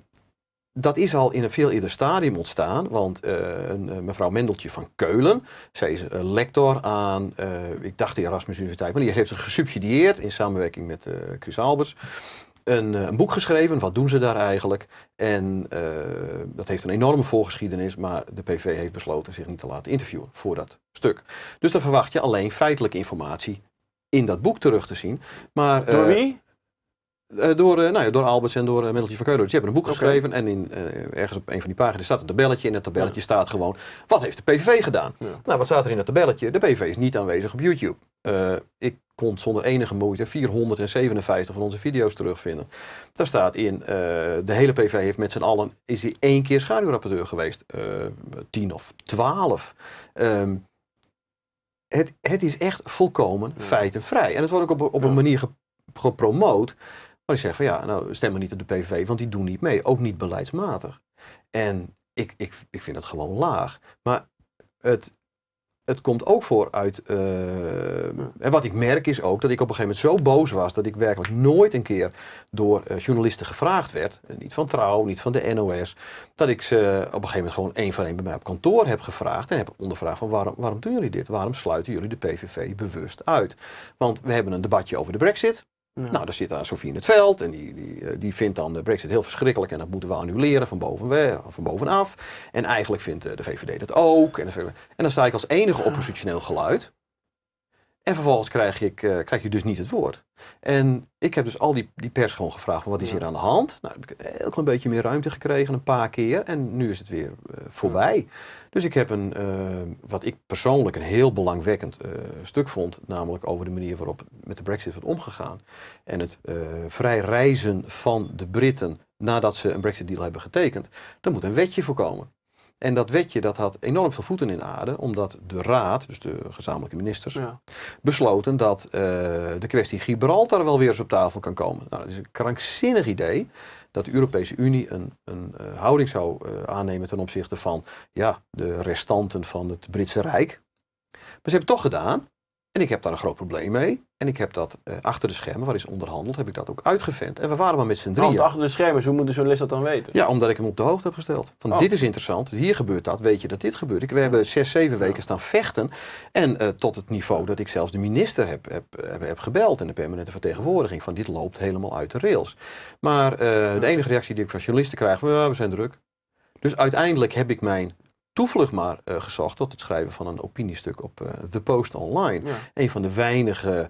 dat is al in een veel eerder stadium ontstaan, want eh, een, eh, mevrouw Mendeltje van Keulen, zij is eh, lector aan, ik dacht de Erasmus Universiteit, maar die heeft gesubsidieerd in samenwerking met uh, Chris Albers. Een, een, boek geschreven, wat doen ze daar eigenlijk? En dat heeft een enorme voorgeschiedenis, maar de PV heeft besloten zich niet te laten interviewen voor dat stuk. Dus dan verwacht je alleen feitelijke informatie in dat boek terug te zien. Maar, Door wie? Eh, door, eh, nou ja, door en door eh, Middeltje van Keulen. Dus die hebben een boek geschreven en in, ergens op een van die pagina's staat een tabelletje. In het tabelletje staat gewoon, wat heeft de PVV gedaan? Nou, wat staat er in dat tabelletje? De PVV is niet aanwezig op YouTube. ik kon zonder enige moeite 457 van onze video's terugvinden. Daar staat in, de hele PV heeft met z'n allen, is hij één keer schaduwrapporteur geweest. tien of twaalf. Ehm, het, het is echt volkomen feitenvrij. En het wordt ook op, op een manier gepromoot maar ik zeg van ja, nou stem maar niet op de PVV, want die doen niet mee. Ook niet beleidsmatig. En ik, ik, ik vind dat gewoon laag. Maar het, het komt ook vooruit. Uh, eh, en wat ik merk is ook dat ik op een gegeven moment zo boos was dat ik werkelijk nooit een keer door eh, journalisten gevraagd werd. Eh, niet van Trouw, niet van de NOS. Dat ik ze op een gegeven moment gewoon één voor één bij mij op kantoor heb gevraagd. En heb ondervraagd van waarom, waarom doen jullie dit? Waarom sluiten jullie de PVV bewust uit? Want we hebben een debatje over de brexit. Nou, dan zit daar Sofie in het veld en die, die, eh, die vindt dan de brexit heel verschrikkelijk en dat moeten we annuleren van, boven, van bovenaf. En eigenlijk vindt eh, de VVD dat ook. En, en dan sta ik als enige ah. oppositioneel geluid. En vervolgens krijg, ik, eh, krijg je dus niet het woord. En ik heb dus al die, die pers gewoon gevraagd, wat is hier aan de hand? Nou, heb ik een heel klein beetje meer ruimte gekregen, een paar keer. En nu is het weer voorbij. Dus ik heb een, eh, wat ik persoonlijk een heel belangwekkend eh, stuk vond, namelijk over de manier waarop met de brexit wordt omgegaan. En het uh, eh, vrij reizen van de Britten nadat ze een brexit deal hebben getekend. Daar moet een wetje voor komen. En dat wetje dat had enorm veel voeten in aarde, omdat de Raad, dus de gezamenlijke ministers, besloten dat de kwestie Gibraltar wel weer eens op tafel kan komen. Nou, dat is een krankzinnig idee dat de Europese Unie een, een eh, houding zou eh, aannemen ten opzichte van ja, de restanten van het Britse Rijk. Maar ze hebben het toch gedaan. En ik heb daar een groot probleem mee. En ik heb dat eh, achter de schermen, waar is onderhandeld, heb ik dat ook uitgevent. En we waren maar met z'n drieën. achter de schermen hoe moet de journalist dat dan weten? Ja, omdat ik hem op de hoogte heb gesteld. Van oh. dit is interessant, hier gebeurt dat, weet je dat dit gebeurt. Ik, we hebben zes, zeven weken staan vechten. En eh, tot het niveau dat ik zelfs de minister heb, heb, heb, gebeld en de permanente vertegenwoordiging. Van dit loopt helemaal uit de rails. Maar eh, de enige reactie die ik van journalisten krijg, we zijn druk. Dus uiteindelijk heb ik mijn toevlucht maar eh, gezocht tot het schrijven van een opiniestuk op eh, The Post Online. Een van de weinige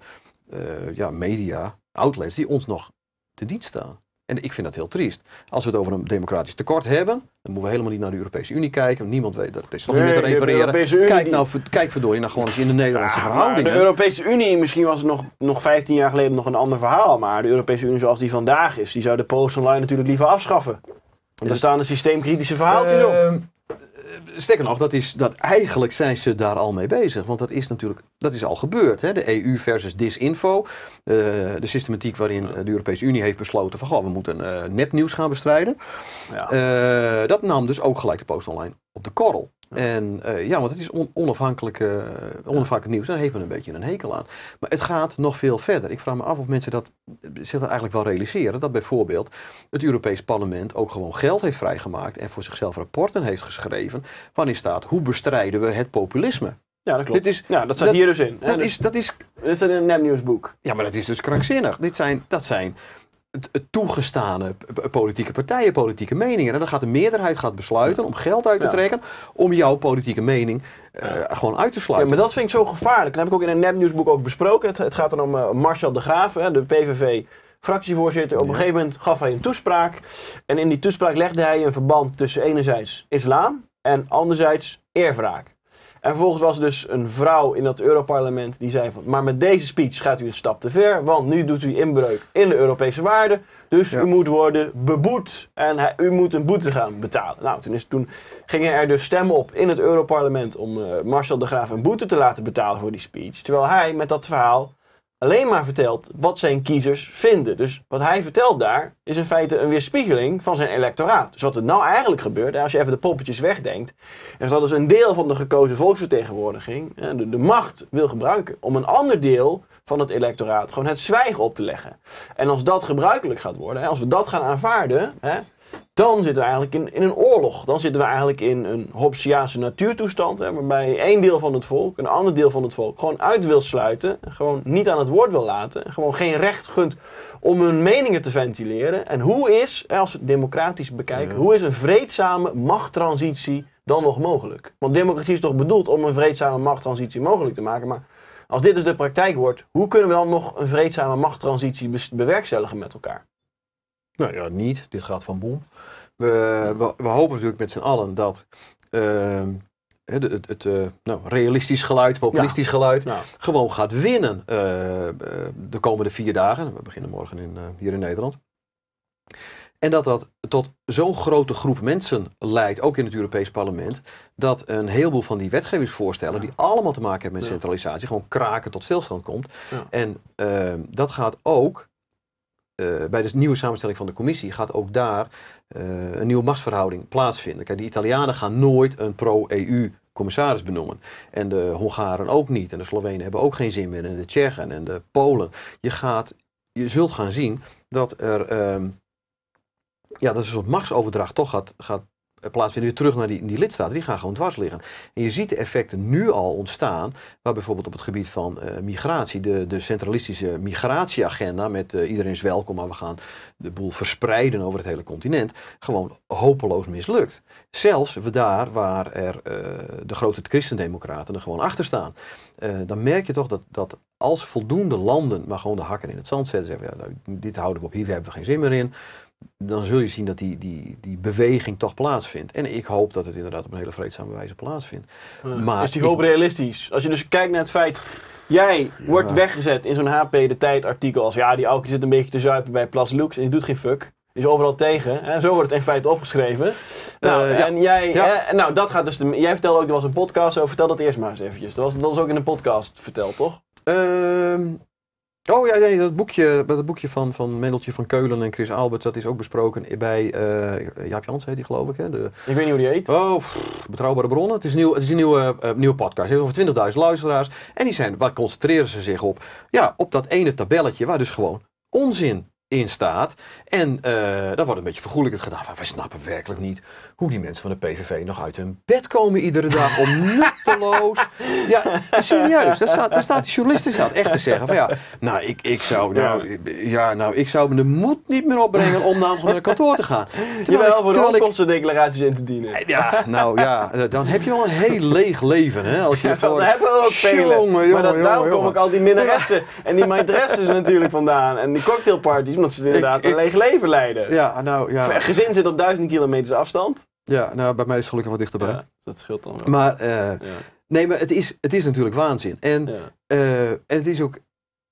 eh, ja, media outlets die ons nog te dienst staan. En ik vind dat heel triest. Als we het over een democratisch tekort hebben, dan moeten we helemaal niet naar de Europese Unie kijken. Niemand weet dat. Het is toch niet meer te repareren. Unie... Kijk, nou, kijk verdorie naar nou gewoon eens in de Nederlandse ja, verhoudingen. De Europese Unie, misschien was het nog, nog 15 jaar geleden nog een ander verhaal. Maar de Europese Unie zoals die vandaag is, die zou de Post Online natuurlijk liever afschaffen. Want daar dus- staan een systeemkritische verhaaltjes op. Ehm, sterker nog, dat is, dat eigenlijk zijn ze daar al mee bezig. Want dat is natuurlijk dat is al gebeurd. Hè? De EU versus disinfo. Eh, de systematiek waarin de Europese Unie heeft besloten van... we moeten uh, nepnieuws gaan bestrijden. Ja. Eh, dat nam dus ook gelijk de post online op de korrel. En eh, ja, want het is onafhankelijke, eh, onafhankelijk nieuws. Daar heeft men een beetje een hekel aan. Maar het gaat nog veel verder. Ik vraag me af of mensen dat, eh, zich dat eigenlijk wel realiseren. Dat bijvoorbeeld het Europees Parlement ook gewoon geld heeft vrijgemaakt. En voor zichzelf rapporten heeft geschreven. Waarin staat hoe bestrijden we het populisme. Ja, dat klopt. Dit is, dat staat hier dus in. Dat, is, dat is... Dit is een nepnieuwsboek. Ja, maar dat is dus krankzinnig. Dit zijn, dat zijn toegestane politieke partijen, politieke meningen. En dan gaat de meerderheid gaat besluiten om geld uit te trekken om jouw politieke mening eh, gewoon uit te sluiten. Ja, maar dat vind ik zo gevaarlijk. Dat heb ik ook in een nepnieuwsboek ook besproken. Het, gaat dan om eh, Marcel de Graaf, hè, de PVV fractievoorzitter. Op een gegeven moment gaf hij een toespraak. En in die toespraak legde hij een verband tussen enerzijds islam en anderzijds eerwraak. En vervolgens was dus een vrouw in dat Europarlement die zei van... maar met deze speech gaat u een stap te ver... want nu doet u inbreuk in de Europese waarden... dus u moet worden beboet en u moet een boete gaan betalen. Nou, toen, is, toen gingen er dus stemmen op in het Europarlement... om uh, Marcel de Graaf een boete te laten betalen voor die speech... terwijl hij met dat verhaal alleen maar vertelt wat zijn kiezers vinden. Dus wat hij vertelt daar is in feite een weerspiegeling van zijn electoraat. Dus wat er nou eigenlijk gebeurt, als je even de poppetjes wegdenkt, is dat dus een deel van de gekozen volksvertegenwoordiging eh, de macht wil gebruiken om een ander deel van het electoraat gewoon het zwijgen op te leggen. En als dat gebruikelijk gaat worden, als we dat gaan aanvaarden, dan zitten we eigenlijk in, in een oorlog. Dan zitten we eigenlijk in een Hobbesiaanse natuurtoestand, hè, waarbij één deel van het volk, een ander deel van het volk, gewoon uit wil sluiten, gewoon niet aan het woord wil laten, gewoon geen recht gunt om hun meningen te ventileren. En hoe is, als we het democratisch bekijken, hoe is een vreedzame machttransitie dan nog mogelijk? Want democratie is toch bedoeld om een vreedzame machttransitie mogelijk te maken, maar als dit dus de praktijk wordt, hoe kunnen we dan nog een vreedzame machttransitie bewerkstelligen met elkaar? Nou ja, niet. Dit gaat van boem we, we, hopen natuurlijk met z'n allen dat ehm, het, het, het eh, nou, realistisch geluid, populistisch geluid, gewoon gaat winnen eh, de komende vier dagen. We beginnen morgen in, eh, hier in Nederland. En dat dat tot zo'n grote groep mensen leidt, ook in het Europees Parlement, dat een heleboel van die wetgevingsvoorstellen, die allemaal te maken hebben met centralisatie, gewoon kraken tot stilstand komt. En ehm, dat gaat ook bij de nieuwe samenstelling van de commissie gaat ook daar eh, een nieuwe machtsverhouding plaatsvinden. Kijk, de Italianen gaan nooit een pro-EU commissaris benoemen. En de Hongaren ook niet. En de Slovenen hebben ook geen zin meer. En de Tsjechen en de Polen. Je, gaat, je zult gaan zien dat er. Ehm, ja, dat een soort machtsoverdracht toch gaat, gaat eh, plaatsvinden, weer terug naar die, die lidstaten. Die gaan gewoon dwars liggen. En je ziet de effecten nu al ontstaan, waar bijvoorbeeld op het gebied van eh, migratie, de, de centralistische migratieagenda met eh, iedereen is welkom, maar we gaan de boel verspreiden over het hele continent, gewoon hopeloos mislukt. Zelfs we daar waar er de grote christendemocraten er gewoon achter staan. dan merk je toch dat, dat als voldoende landen maar gewoon de hakken in het zand zetten, zeggen, ja, nou, dit houden we op, hier hebben we geen zin meer in dan zul je zien dat die, die, die beweging toch plaatsvindt. En ik hoop dat het inderdaad op een hele vreedzame wijze plaatsvindt. maar is die hoop realistisch? Als je dus kijkt naar het feit... Jij wordt weggezet in zo'n HP De Tijd artikel als... Ja, die Aukje zit een beetje te zuipen bij Plas Lux en die doet geen fuck. Die is overal tegen. En zo wordt het in feite opgeschreven. Eh, nou, en jij... Ja. nou, dat gaat dus... jij vertelde ook, er was een podcast zo Vertel dat eerst maar eens eventjes. Dat was, dat was ook in een podcast verteld, toch? Ehm Oh ja, nee, dat boekje, dat boekje van, van Mendeltje van Keulen en Chris Alberts, dat is ook besproken bij uh, Jaap Jans, heet die geloof ik. Hè? De, ik weet niet hoe die heet. Oh, betrouwbare bronnen. Het is, nieuw, het is een nieuwe, eh, eh, nieuwe podcast. Het heeft over 20.000 luisteraars. En die zijn, waar concentreren ze zich op? Ja, op dat ene tabelletje waar dus gewoon onzin in staat. En uh, wordt een beetje vergoelijkend gedaan. maar wij snappen werkelijk niet hoe die mensen van de PVV nog uit hun bed komen iedere dag om nutteloos. Ja, serieus. Daar staat, daar staat de journalist echt te zeggen van ja, nou ik, ik zou, nou, ja, nou ik zou me de moed niet meer opbrengen om namelijk naar het kantoor te gaan. Terwijl Jawel, voor de kostendeclaraties in te dienen. Eh, ja, nou ja, eh, dan heb je wel een heel leeg leven hè. Als je ja, hebben ook veel. maar dat, kom ik al die minnaressen en die maîtresses natuurlijk vandaan en die cocktailparties dat ze inderdaad een leeg leven leiden. Ja, nou ja. gezin zit op duizend kilometers afstand. Ja, nou bij mij is het gelukkig wat dichterbij. Ja, dat scheelt dan wel. Maar, uh, nee, maar het is, het is natuurlijk waanzin. En, eh, en het is ook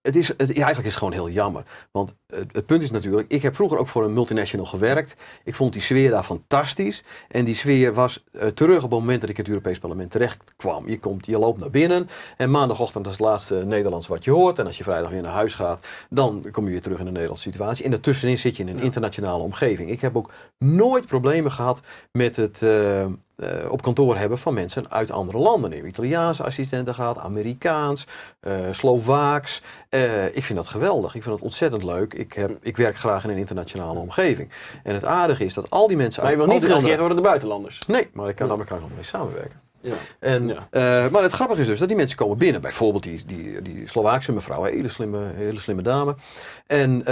het is, het, ja, eigenlijk is het gewoon heel jammer. Want het, punt is natuurlijk, ik heb vroeger ook voor een multinational gewerkt. Ik vond die sfeer daar fantastisch. En die sfeer was eh, terug op het moment dat ik het Europees Parlement terecht kwam. Je, komt, je loopt naar binnen en maandagochtend is het laatste Nederlands wat je hoort. En als je vrijdag weer naar huis gaat, dan kom je weer terug in de Nederlandse situatie. En daartussenin zit je in een internationale omgeving. Ik heb ook nooit problemen gehad met het... Eh, eh, op kantoor hebben van mensen uit andere landen. Italiaanse assistenten gehad, Amerikaans, uh, Slovaaks. Eh, ik vind dat geweldig. Ik vind dat ontzettend leuk. Ik, heb, ik werk graag in een internationale omgeving. En het aardige is dat al die mensen... Maar je wil niet geregeerd worden door buitenlanders? Nee, maar ik kan daar elkaar nog mee samenwerken. Ja. En, maar het grappige is dus dat die mensen komen binnen. Bijvoorbeeld die, die, die Slovaakse mevrouw, hele slimme, hele slimme dame. En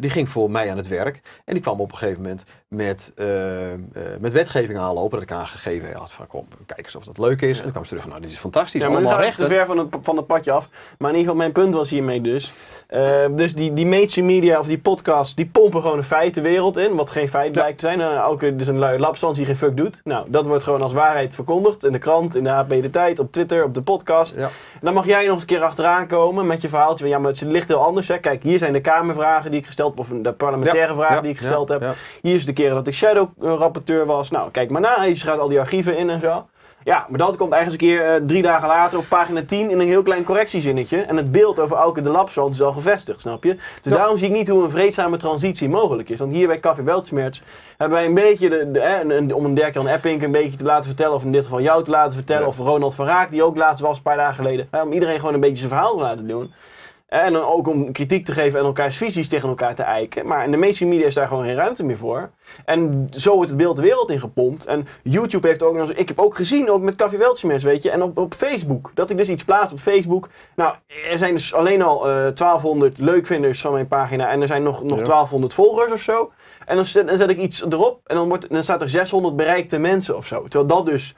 die ging voor mij aan het werk. En die kwam op een gegeven moment met, uh, uh, met wetgeving aanlopen. Dat ik aangegeven had van kom, kijk eens of dat leuk is. En dan kwam ze terug van nou, dit is fantastisch. Ja, maar Allemaal recht te ver van het, van padje af. Maar in ieder geval, mijn punt was hiermee dus. Ehm, dus die, die media of die podcast, die pompen gewoon een feitenwereld de wereld in. Wat geen feit ja. blijkt te zijn. Eh, ook eh, dus een luie labstans die geen fuck doet. Nou, dat wordt gewoon als waarheid verkondigd. In de krant, in de AP De Tijd, op Twitter, op de podcast. En dan mag jij nog eens een keer achteraan komen met je verhaaltje. ja, maar het ligt heel anders. Hè. Kijk, hier zijn de Kamervragen die ik gesteld heb. Of de parlementaire vragen die ik gesteld heb. Hier is de keer dat ik shadow-rapporteur eh, was. Nou, kijk maar na. Je gaat al die archieven in en zo. Ja, maar dat komt eigenlijk een keer eh, drie dagen later op pagina 10 in een heel klein correctiezinnetje. En het beeld over elke de Lapswald is al gevestigd, snap je? Dus daarom zie ik niet hoe een vreedzame transitie mogelijk is. Want hier bij Café Weltsmerts hebben wij een beetje, de, eh, om een Dirk aan Epping een beetje te laten vertellen, of in dit geval jou te laten vertellen, of Ronald van Raak, die ook laatst was een paar dagen geleden, om iedereen gewoon een beetje zijn verhaal te laten doen. En dan ook om kritiek te geven en elkaars visies tegen elkaar te eiken. Maar in de mainstream media is daar gewoon geen ruimte meer voor. En zo wordt het beeld de wereld in gepompt. En YouTube heeft ook... Ik heb ook gezien, ook met Café Weltschmerz, weet je. En op, op Facebook. Dat ik dus iets plaats op Facebook. Nou, er zijn dus alleen al uh, eh, 1200 leukvinders van mijn pagina. En er zijn nog, nog 1200 volgers of zo. En dan zet, dan zet, ik iets erop. En dan, wordt, dan staat er 600 bereikte mensen of zo. Terwijl dat dus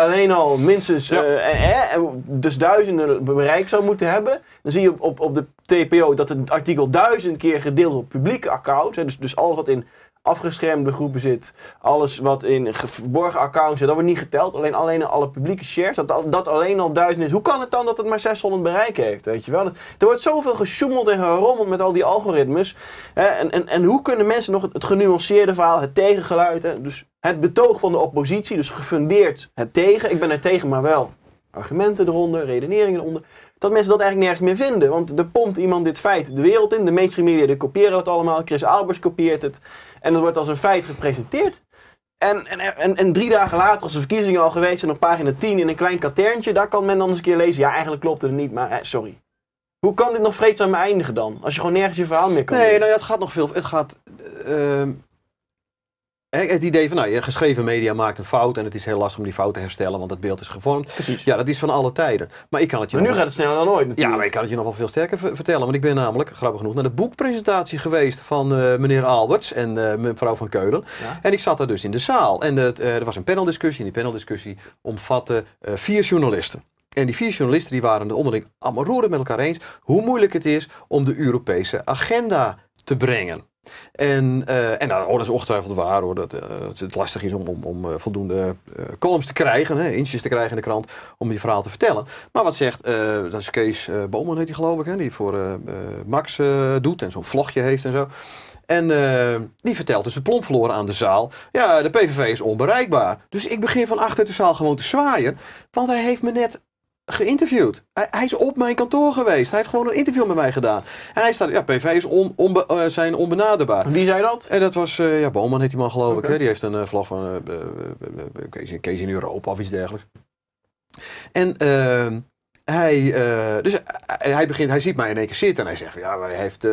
alleen al minstens eh, eh, eh dus duizenden bereik zou moeten hebben. Dan zie je op, op, de TPO dat het artikel duizend keer gedeeld op publieke accounts. dus, dus alles wat in afgeschermde groepen zit, alles wat in verborgen accounts zit, dat wordt niet geteld. Alleen, alleen alle publieke shares, dat, dat alleen al duizend is. Hoe kan het dan dat het maar 600 bereik heeft, weet je wel? er wordt zoveel gesjoemeld en gerommeld met al die algoritmes. Hè? En, en, en hoe kunnen mensen nog het, genuanceerde verhaal, het tegengeluid, dus het betoog van de oppositie, dus gefundeerd het tegen, ik ben er tegen, maar wel argumenten eronder, redeneringen eronder dat mensen dat eigenlijk nergens meer vinden. Want er pompt iemand dit feit de wereld in. De mainstream media kopiëren dat allemaal. Chris Albers kopieert het. En dat wordt als een feit gepresenteerd. En, en, en, en, drie dagen later, als de verkiezingen al geweest zijn op pagina 10 in een klein katerntje, daar kan men dan eens een keer lezen. Ja, eigenlijk klopt het niet, maar eh, sorry. Hoe kan dit nog vreedzaam eindigen dan? Als je gewoon nergens je verhaal meer kan Nee, nou ja, het gaat nog veel. Het gaat. Eh, het idee van, nou, je geschreven media maakt een fout en het is heel lastig om die fout te herstellen, want het beeld is gevormd. Precies. Ja, dat is van alle tijden. Maar ik kan het je. Maar nu gaat het sneller dan ooit. Ja, maar ik kan het je nog wel veel sterker vertellen, want ik ben namelijk, grappig genoeg, naar de boekpresentatie geweest van eh, meneer Alberts en eh, mevrouw van Keulen. Ja? En ik zat daar dus in de zaal en het, eh, er was een paneldiscussie en die paneldiscussie omvatte vier journalisten. En die vier journalisten die waren het onderling allemaal roerend met elkaar eens hoe moeilijk het is om de Europese agenda te brengen. En, eh, en nou, oh, dat is ongetwijfeld waar hoor, dat eh, het lastig is om, om, om eh, voldoende columns te krijgen, hè, inches te krijgen in de krant, om je verhaal te vertellen. Maar wat zegt, dat is Kees uh, heet hij geloof ik, hè, die voor Max doet en zo'n vlogje heeft en zo. En die vertelt dus de plomp verloren aan de zaal. Ja, de PVV is onbereikbaar. Dus ik begin van achter de zaal gewoon te zwaaien. Want hij heeft me net geïnterviewd. Hij, hij, is op mijn kantoor geweest. Hij heeft gewoon een interview met mij gedaan. En hij staat, ja, PV is on, eh, zijn onbenaderbaar. Wie zei dat? En dat was, uh, ja, Boman heet die man geloof ik. Hè? Die heeft een eh, vlag van Kees in Europa of iets dergelijks. En ehm, hij, dus hij begint, hij ziet mij in één keer zitten en hij zegt, van, ja, maar hij heeft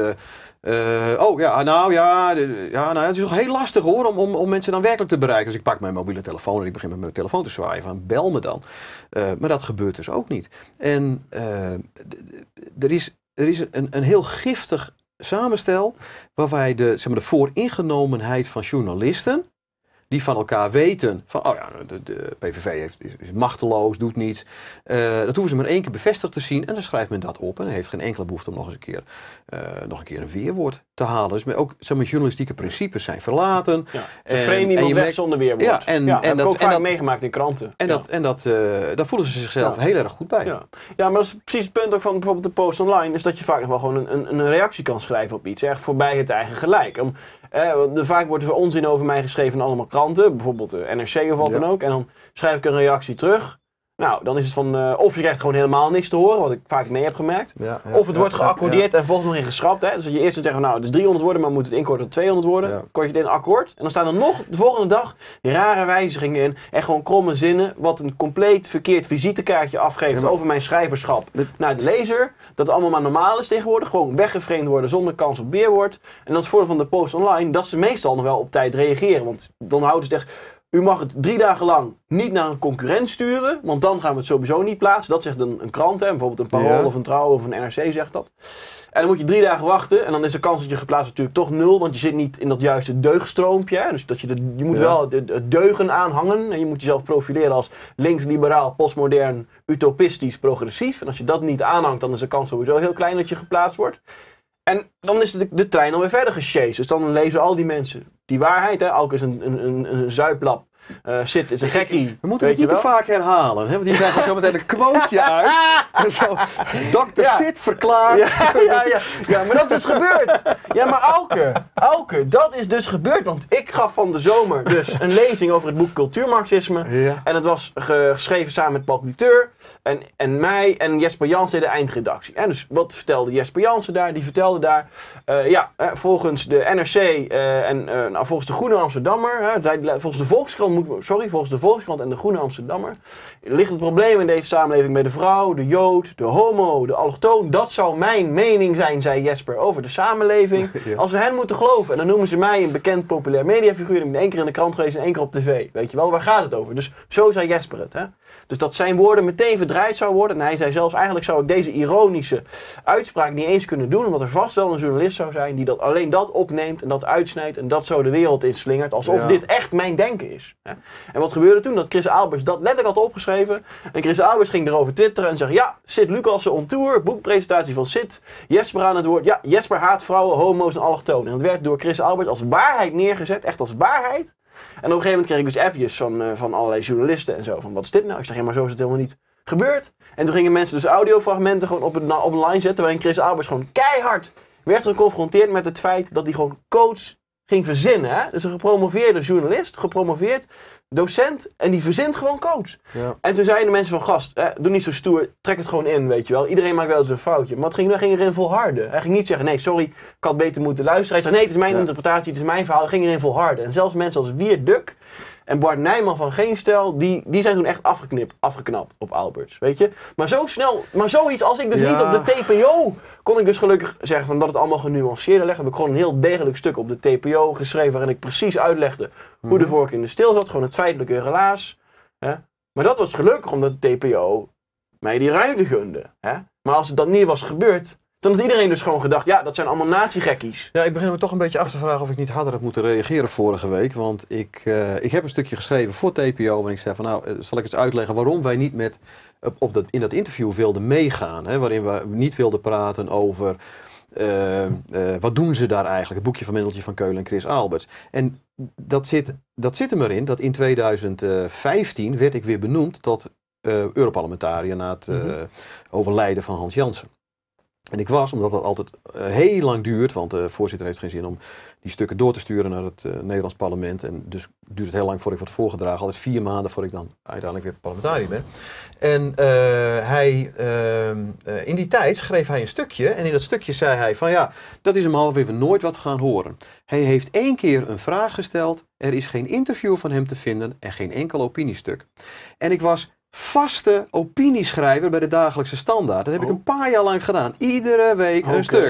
eh, oh ja, nou ja, ja nou, het is toch heel lastig hoor om, om, om mensen dan werkelijk te bereiken. Dus ik pak mijn mobiele telefoon en ik begin met mijn telefoon te zwaaien van bel me dan. Eh, maar dat gebeurt dus ook niet. En eh, er is, er is een, een heel giftig samenstel waarbij de, zeg maar, de vooringenomenheid van journalisten die van elkaar weten van, oh ja, de, de PVV heeft, is machteloos, doet niets. Eh, dat hoeven ze maar één keer bevestigd te zien en dan schrijft men dat op en heeft geen enkele behoefte om nog eens een keer, eh, nog een, keer een weerwoord te halen. Dus ook zeg journalistieke principes zijn verlaten. Ja, en, iemand weg zonder weerwoord. Ja, en, en, en dat, heb ik ook vaak meegemaakt in kranten. En, dat, en dat, uh, daar voelen ze zichzelf heel erg goed bij. Ja. maar dat is precies het punt ook van bijvoorbeeld de post online, is dat je vaak nog wel gewoon een, een, een reactie kan schrijven op iets, echt voorbij het eigen gelijk. Om, eh, vaak wordt er onzin over mij geschreven in allemaal kranten, bijvoorbeeld de eh, NRC of wat dan ook. En dan schrijf ik een reactie terug. Nou, dan is het van, eh, of je krijgt gewoon helemaal niks te horen, wat ik vaak mee heb gemerkt. of het wordt geaccordeerd en vervolgens mij geschrapt. Hè? Dus dat je eerst zegt, nou, het is 300 woorden, maar moet het inkorten tot 200 woorden. Ja. Kort je het in akkoord. En dan staan er nog de volgende dag rare wijzigingen in. En gewoon kromme zinnen, wat een compleet verkeerd visitekaartje afgeeft over mijn schrijverschap. Naar de lezer, dat allemaal maar normaal is tegenwoordig. Gewoon weggevreemd worden zonder kans op weerwoord. En dat is het voordeel van de post online, dat ze meestal nog wel op tijd reageren. Want dan houden ze het echt u mag het drie dagen lang niet naar een concurrent sturen, want dan gaan we het sowieso niet plaatsen. Dat zegt een, een krant, hè, bijvoorbeeld een Parool of een Trouw of een NRC zegt dat. En dan moet je drie dagen wachten en dan is de kans dat je geplaatst natuurlijk toch nul, want je zit niet in dat juiste deugdstroompje. Hè. Dus dat je, de, je moet wel het deugen aanhangen en je moet jezelf profileren als links-liberaal, postmodern, utopistisch, progressief. En als je dat niet aanhangt, dan is de kans sowieso heel klein dat je geplaatst wordt. En dan is de, de trein alweer verder gesjeest. Dus dan lezen al die mensen die waarheid. Hè? Alk is een, een, een, een zuiplap uh, shit is een gekkie. We moeten het niet te vaak herhalen. Hè? Want die krijgt zo meteen een quoteje uit. En zo, Dr. Ja. verklaart. Ja, ja, ja, ja, maar dat is dus gebeurd. Ja, maar Auke, Auke, dat is dus gebeurd. Want ik gaf van de zomer dus een lezing over het boek Cultuurmarxisme. En dat was geschreven samen met Paul en, en mij en Jesper Jansen de eindredactie. En dus wat vertelde Jesper Jansen daar? Die vertelde daar, eh, ja, eh, volgens de NRC uh, en nou, volgens de Groene Amsterdammer, volgens de Volkskrant sorry, volgens de Volkskrant en de Groene Amsterdammer ligt het probleem in deze samenleving bij de vrouw, de jood, de homo, de allochtoon. Dat zou mijn mening zijn, zei Jesper, over de samenleving. Als we hen moeten geloven, en dan noemen ze mij een bekend populair mediafiguur, ik ben één keer in de krant geweest en één keer op tv. Weet je wel, waar gaat het over? Dus zo zei Jesper het. Hè? Dus dat zijn woorden meteen verdraaid zou worden. En hij zei zelfs, eigenlijk zou ik deze ironische uitspraak niet eens kunnen doen, omdat er vast wel een journalist zou zijn die dat, alleen dat opneemt en dat uitsnijdt en dat zo de wereld inslingert, alsof dit echt mijn denken is. En wat gebeurde toen? Dat Chris Albers dat letterlijk had opgeschreven. En Chris Albers ging erover twitteren en zei ja, Sid Lucassen on tour, boekpresentatie van Sid, Jesper aan het woord. Ja, Jesper haat vrouwen, homo's en allochtonen. En dat werd door Chris Albers als waarheid neergezet, echt als waarheid. En op een gegeven moment kreeg ik dus appjes van, eh, van allerlei journalisten en zo. Van wat is dit nou? Ik zeg, ja, maar zo is het helemaal niet gebeurd. En toen gingen mensen dus audiofragmenten gewoon op het, op zetten. Waarin Chris Albers gewoon keihard werd geconfronteerd met het feit dat hij gewoon coach ging verzinnen. Hè? Dus een gepromoveerde journalist, gepromoveerd docent. En die verzint gewoon coach. Ja. En toen zeiden mensen van gast, hè, doe niet zo stoer, trek het gewoon in, weet je wel. Iedereen maakt wel eens een foutje. Maar het ging, hij ging erin volharden. Hij ging niet zeggen, nee, sorry, ik had beter moeten luisteren. Hij zei, nee, het is mijn interpretatie, het is mijn verhaal. Hij ging erin volharden. En zelfs mensen als Wierduk, en Bart Nijman van Geen Stel, die, die zijn toen echt afgeknipt, afgeknapt op Alberts, weet je. Maar zo snel, maar zoiets als ik dus niet op de TPO, kon ik dus gelukkig zeggen van dat het allemaal genuanceerder legde. Ik gewoon een heel degelijk stuk op de TPO geschreven waarin ik precies uitlegde hoe de mhm. vork in de steel zat. Gewoon het feitelijke relaas. Hè? Maar dat was gelukkig omdat de TPO mij die ruimte gunde. Hè? Maar als het dan niet was gebeurd, dan had iedereen dus gewoon gedacht, ja, dat zijn allemaal nazi Ja, ik begin me toch een beetje af te vragen of ik niet harder had moeten reageren vorige week. Want ik, eh, ik heb een stukje geschreven voor TPO en ik zei van nou, eh, zal ik eens uitleggen waarom wij niet met, op, dat, in dat interview wilden meegaan. Hè, waarin we niet wilden praten over eh, wat doen ze daar eigenlijk? Het boekje van Mendeltje van Keulen en Chris Alberts. En dat zit, dat zit er maar in dat in 2015 werd ik weer benoemd tot uh, Europarlementariër na het mhm. overlijden van Hans Jansen. En ik was, omdat dat altijd eh, heel lang duurt, want de voorzitter heeft geen zin om die stukken door te sturen naar het eh, Nederlands parlement. En dus duurt het heel lang voordat ik word voorgedragen. Altijd vier maanden voordat ik dan uiteindelijk weer parlementariër ben. En eh, hij, ehm, in die tijd schreef hij een stukje. En in dat stukje zei hij van ja, dat is hem half even nooit wat gaan horen. Hij heeft één keer een vraag gesteld. Er is geen interview van hem te vinden en geen enkel opiniestuk. En ik was vaste opinieschrijver bij de dagelijkse standaard. Dat heb ik oh. een paar jaar lang gedaan. Iedere week een stuk.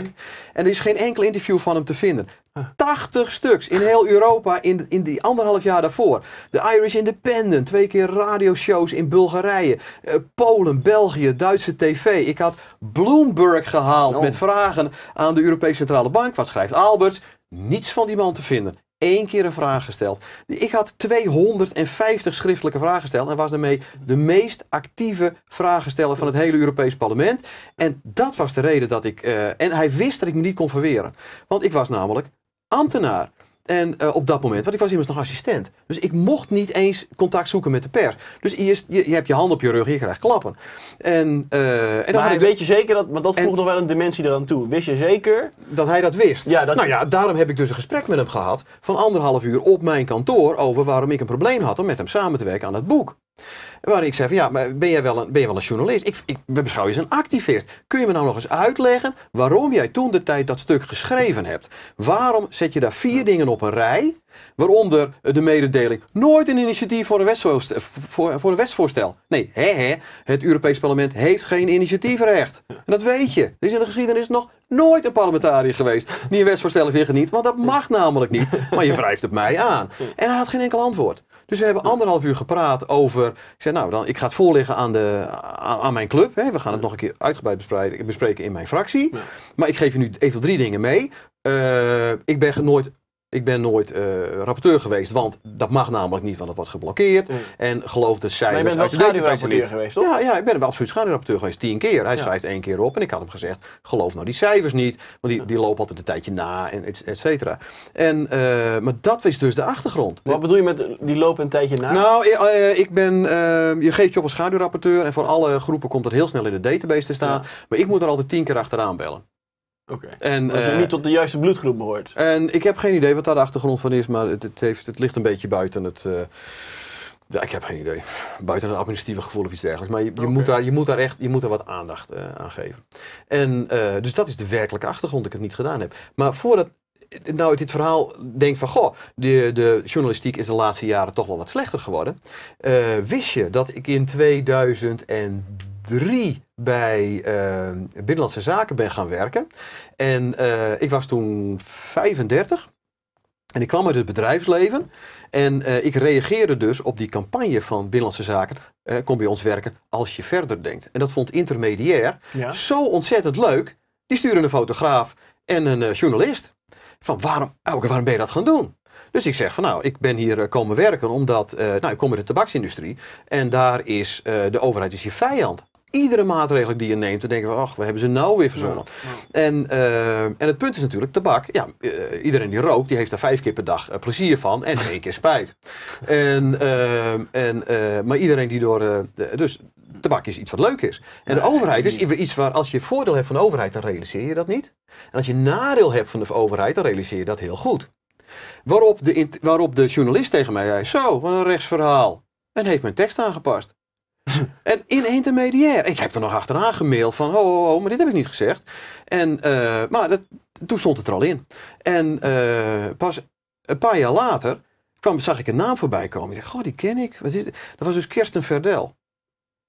En er is geen enkel interview van hem te vinden. 80 stuks in heel Europa in, in die anderhalf jaar daarvoor. De Irish Independent, twee keer radioshows in Bulgarije, eh, Polen, België, Duitse tv. Ik had Bloomberg gehaald oh. met vragen aan de Europese Centrale Bank. Wat schrijft Albert? Niets van die man te vinden één keer een vraag gesteld. Ik had 250 schriftelijke vragen gesteld en was daarmee de meest actieve vragensteller van het hele Europees Parlement. En dat was de reden dat ik. Eh, en hij wist dat ik me niet kon verweren. Want ik was namelijk ambtenaar. En eh, op dat moment, want ik was immers nog assistent. Dus ik mocht niet eens contact zoeken met de pers. Dus je, je hebt je hand op je rug, je krijgt klappen. En, eh, en dan maar had ik weet je zeker dat, maar dat vroeg nog wel een dimensie eraan toe. Wist je zeker? Dat hij dat wist. Ja, dat nou ja, daarom heb ik dus een gesprek met hem gehad van anderhalf uur op mijn kantoor over waarom ik een probleem had om met hem samen te werken aan het boek. Waar ik zeg: ja, maar ben jij wel een, ben je wel een journalist? Ik, ik we beschouw je als een activist. Kun je me nou nog eens uitleggen waarom jij toen de tijd dat stuk geschreven hebt? Waarom zet je daar vier dingen op een rij, waaronder de mededeling nooit een initiatief voor een, wetsvoorstel, voor, voor wetsvoorstel? Nee, het Europees Parlement heeft geen initiatiefrecht. En dat weet je. Er is in de geschiedenis nog nooit een parlementariër geweest die een wetsvoorstel heeft ingediend, want dat mag namelijk niet. Maar je wrijft het mij aan. En hij had geen enkel antwoord. Dus we hebben anderhalf uur gepraat over. Ik zei, nou, dan, ik ga het voorleggen aan, de, aan, mijn club. Hè. We gaan het nog een keer uitgebreid bespreken in mijn fractie. Maar ik geef je nu even drie dingen mee. Eh, ik ben nooit ik ben nooit eh, rapporteur geweest, want dat mag namelijk niet, want het wordt geblokkeerd. Mm. En geloof de cijfers. Maar je bent wel schaduwrapporteur geweest, toch? Ja, ja, ik ben wel absoluut schaduwrapporteur geweest. Tien keer. Hij schrijft één keer op en ik had hem gezegd, geloof nou die cijfers niet, want die, die lopen altijd een tijdje na, en et cetera. En, eh, maar dat is dus de achtergrond. Wat bedoel je met die lopen een tijdje na? Nou, eh, ik ben, je geeft je op een schaduwrapporteur en voor alle groepen komt dat heel snel in de database te staan. Maar ik moet er altijd tien keer achteraan bellen. Oké. En Dat uh, niet tot de juiste bloedgroep behoort. En ik heb geen idee wat daar de achtergrond van is, maar het, het heeft, het ligt een beetje buiten het. Eh, ja, ik heb geen idee. Buiten het administratieve gevoel of iets dergelijks. Maar je, moet, daar, je moet daar echt je moet daar wat aandacht eh, aan geven. En, dus dat is de werkelijke achtergrond dat ik het niet gedaan heb. Maar voordat nou dit verhaal denk van, goh, de, de journalistiek is de laatste jaren toch wel wat slechter geworden. wist je dat ik in 2003 drie bij eh, Binnenlandse Zaken ben gaan werken. En eh, ik was toen 35. En ik kwam uit het bedrijfsleven en eh, ik reageerde dus op die campagne van Binnenlandse Zaken. kom bij ons werken als je verder denkt. En dat vond Intermediair zo ontzettend leuk. Die sturen een fotograaf en een journalist. Van waarom, elke waarom ben je dat gaan doen? Dus ik zeg van nou, ik ben hier komen werken omdat, nou ik kom uit de tabaksindustrie en daar is de overheid is je vijand iedere maatregel die je neemt, dan denken we, ach, we hebben ze nou weer verzonnen. En, eh, en het punt is natuurlijk, tabak, ja, eh, iedereen die rookt, die heeft daar vijf keer per dag eh, plezier van en één keer spijt. En, en, maar iedereen die door, dus tabak is iets wat leuk is. En de overheid is iets waar, als je voordeel hebt van de overheid, dan realiseer je dat niet. En als je nadeel hebt van de overheid, dan realiseer je dat heel goed. Waarop de, waarop de journalist tegen mij zei, zo, een rechtsverhaal. En heeft mijn tekst aangepast. en in intermediair. Ik heb er nog achteraan gemaild van, oh, oh, oh maar dit heb ik niet gezegd. En, eh, maar dat, toen stond het er al in. En eh, pas een paar jaar later kwam, zag ik een naam voorbij komen. Ik dacht, goh, die ken ik. Wat is dat was dus Kirsten Verdel.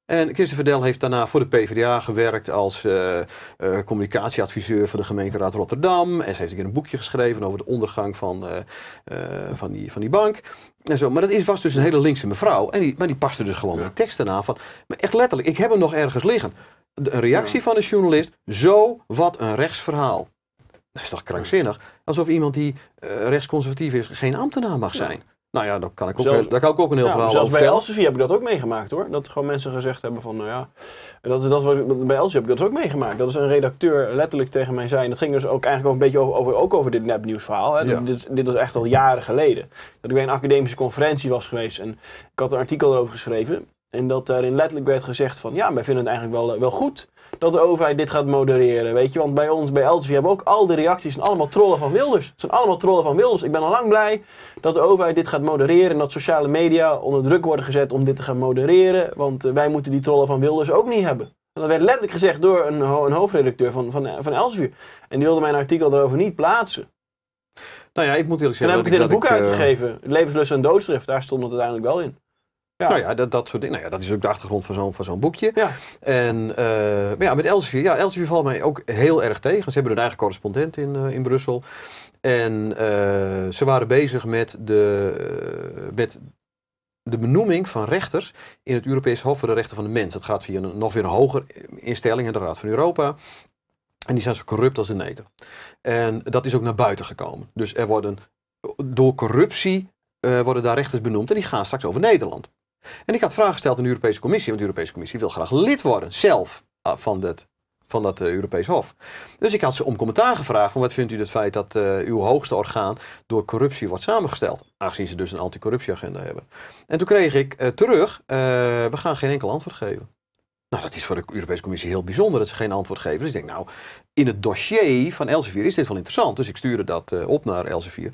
En Kirsten Verdel heeft daarna voor de PvdA gewerkt als eh, communicatieadviseur van de gemeenteraad Rotterdam. En ze heeft een, keer een boekje geschreven over de ondergang van, van, die, van die bank. Maar dat is, was dus een hele linkse mevrouw. En die, maar die paste dus gewoon ja. de teksten aan. Van, maar echt letterlijk, ik heb hem nog ergens liggen. De, een reactie van een journalist. Zo, wat een rechtsverhaal. Dat is toch krankzinnig? Alsof iemand die eh, rechtsconservatief is geen ambtenaar mag zijn. Nou ja, daar kan ik ook, daar kan ik ook een heel verhaal zelfs over Zelfs bij Elsevier heb ik dat ook meegemaakt hoor. Dat gewoon mensen gezegd hebben van, nou ja... Dat, dat, bij Elsevier heb ik dat ook meegemaakt. Dat is een redacteur letterlijk tegen mij zei... En dat ging dus ook eigenlijk ook een beetje over, ook over dit nepnieuwsverhaal. Hè. dit, dit was echt al jaren geleden. Dat ik bij een academische conferentie was geweest. En ik had een artikel erover geschreven. En dat daarin letterlijk werd gezegd van ja, wij vinden het eigenlijk wel, eh, wel goed dat de overheid dit gaat modereren. Weet je, want bij ons, bij Elsevier, hebben we ook al die reacties zijn allemaal trollen van Wilders. Het zijn allemaal trollen van Wilders. Ik ben al lang blij dat de overheid dit gaat modereren en dat sociale media onder druk worden gezet om dit te gaan modereren. Want eh, wij moeten die trollen van Wilders ook niet hebben. En dat werd letterlijk gezegd door een, een hoofdredacteur van, van, van Elsevier. En die wilde mijn artikel daarover niet plaatsen. Nou ja, ik moet eerlijk zeggen. Toen heb ik het in het boek eh, uitgegeven. Levenslust en doodschrift, daar stond het uiteindelijk wel in. Ja. Nou ja, dat, dat soort dingen. Nou ja, dat is ook de achtergrond van zo'n zo'n boekje. Ja. En eh, maar ja, met Elsevier. Ja, Elsevier valt mij ook heel erg tegen. Ze hebben een eigen correspondent in, eh, in Brussel. En eh, ze waren bezig met de, met de benoeming van rechters in het Europees Hof voor de Rechten van de Mens. Dat gaat via een nog weer een hoger instelling in de Raad van Europa. En die zijn zo corrupt als de neten. En dat is ook naar buiten gekomen. Dus er worden door corruptie worden daar rechters benoemd. En die gaan straks over Nederland. En ik had vragen gesteld aan de Europese Commissie, want de Europese Commissie wil graag lid worden, zelf, ah, van dat, van dat uh, Europees Hof. Dus ik had ze om commentaar gevraagd van wat vindt u het feit dat eh, uw hoogste orgaan door corruptie wordt samengesteld, aangezien ze dus een anticorruptieagenda hebben. En toen kreeg ik eh, terug, we gaan geen enkel antwoord geven. Nou, dat is voor de Europese Commissie heel bijzonder dat ze geen antwoord geven. Dus ik denk, nou, in het dossier van Elsevier is dit wel interessant. Dus ik stuurde dat op naar Elsevier.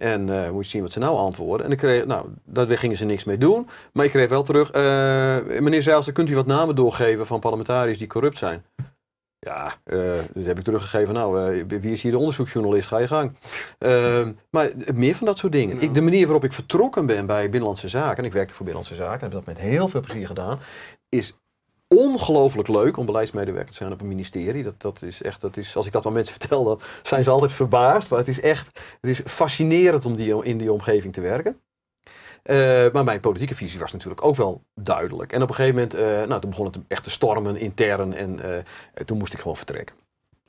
En uh, moet je zien wat ze nou antwoorden. En ik kreeg, nou, daar gingen ze niks mee doen. Maar ik kreeg wel terug, uh, meneer Zijlster, kunt u wat namen doorgeven van parlementariërs die corrupt zijn? Ja, eh, dat heb ik teruggegeven. Nou, wie is hier de onderzoeksjournalist? Ga je gang. Ehm, maar meer van dat soort dingen. Nou. de manier waarop ik vertrokken ben bij Binnenlandse Zaken, en ik werkte voor Binnenlandse Zaken, en heb dat met heel veel plezier gedaan, is ongelooflijk leuk om beleidsmedewerker te zijn op een ministerie. Dat, dat is echt, dat is, als ik dat aan mensen vertel, dan zijn ze altijd verbaasd. Maar het is echt het is fascinerend om die, in die omgeving te werken. Eh, maar mijn politieke visie was natuurlijk ook wel duidelijk. En op een gegeven moment, uh, nou, toen begon het echt te stormen intern en eh, toen moest ik gewoon vertrekken.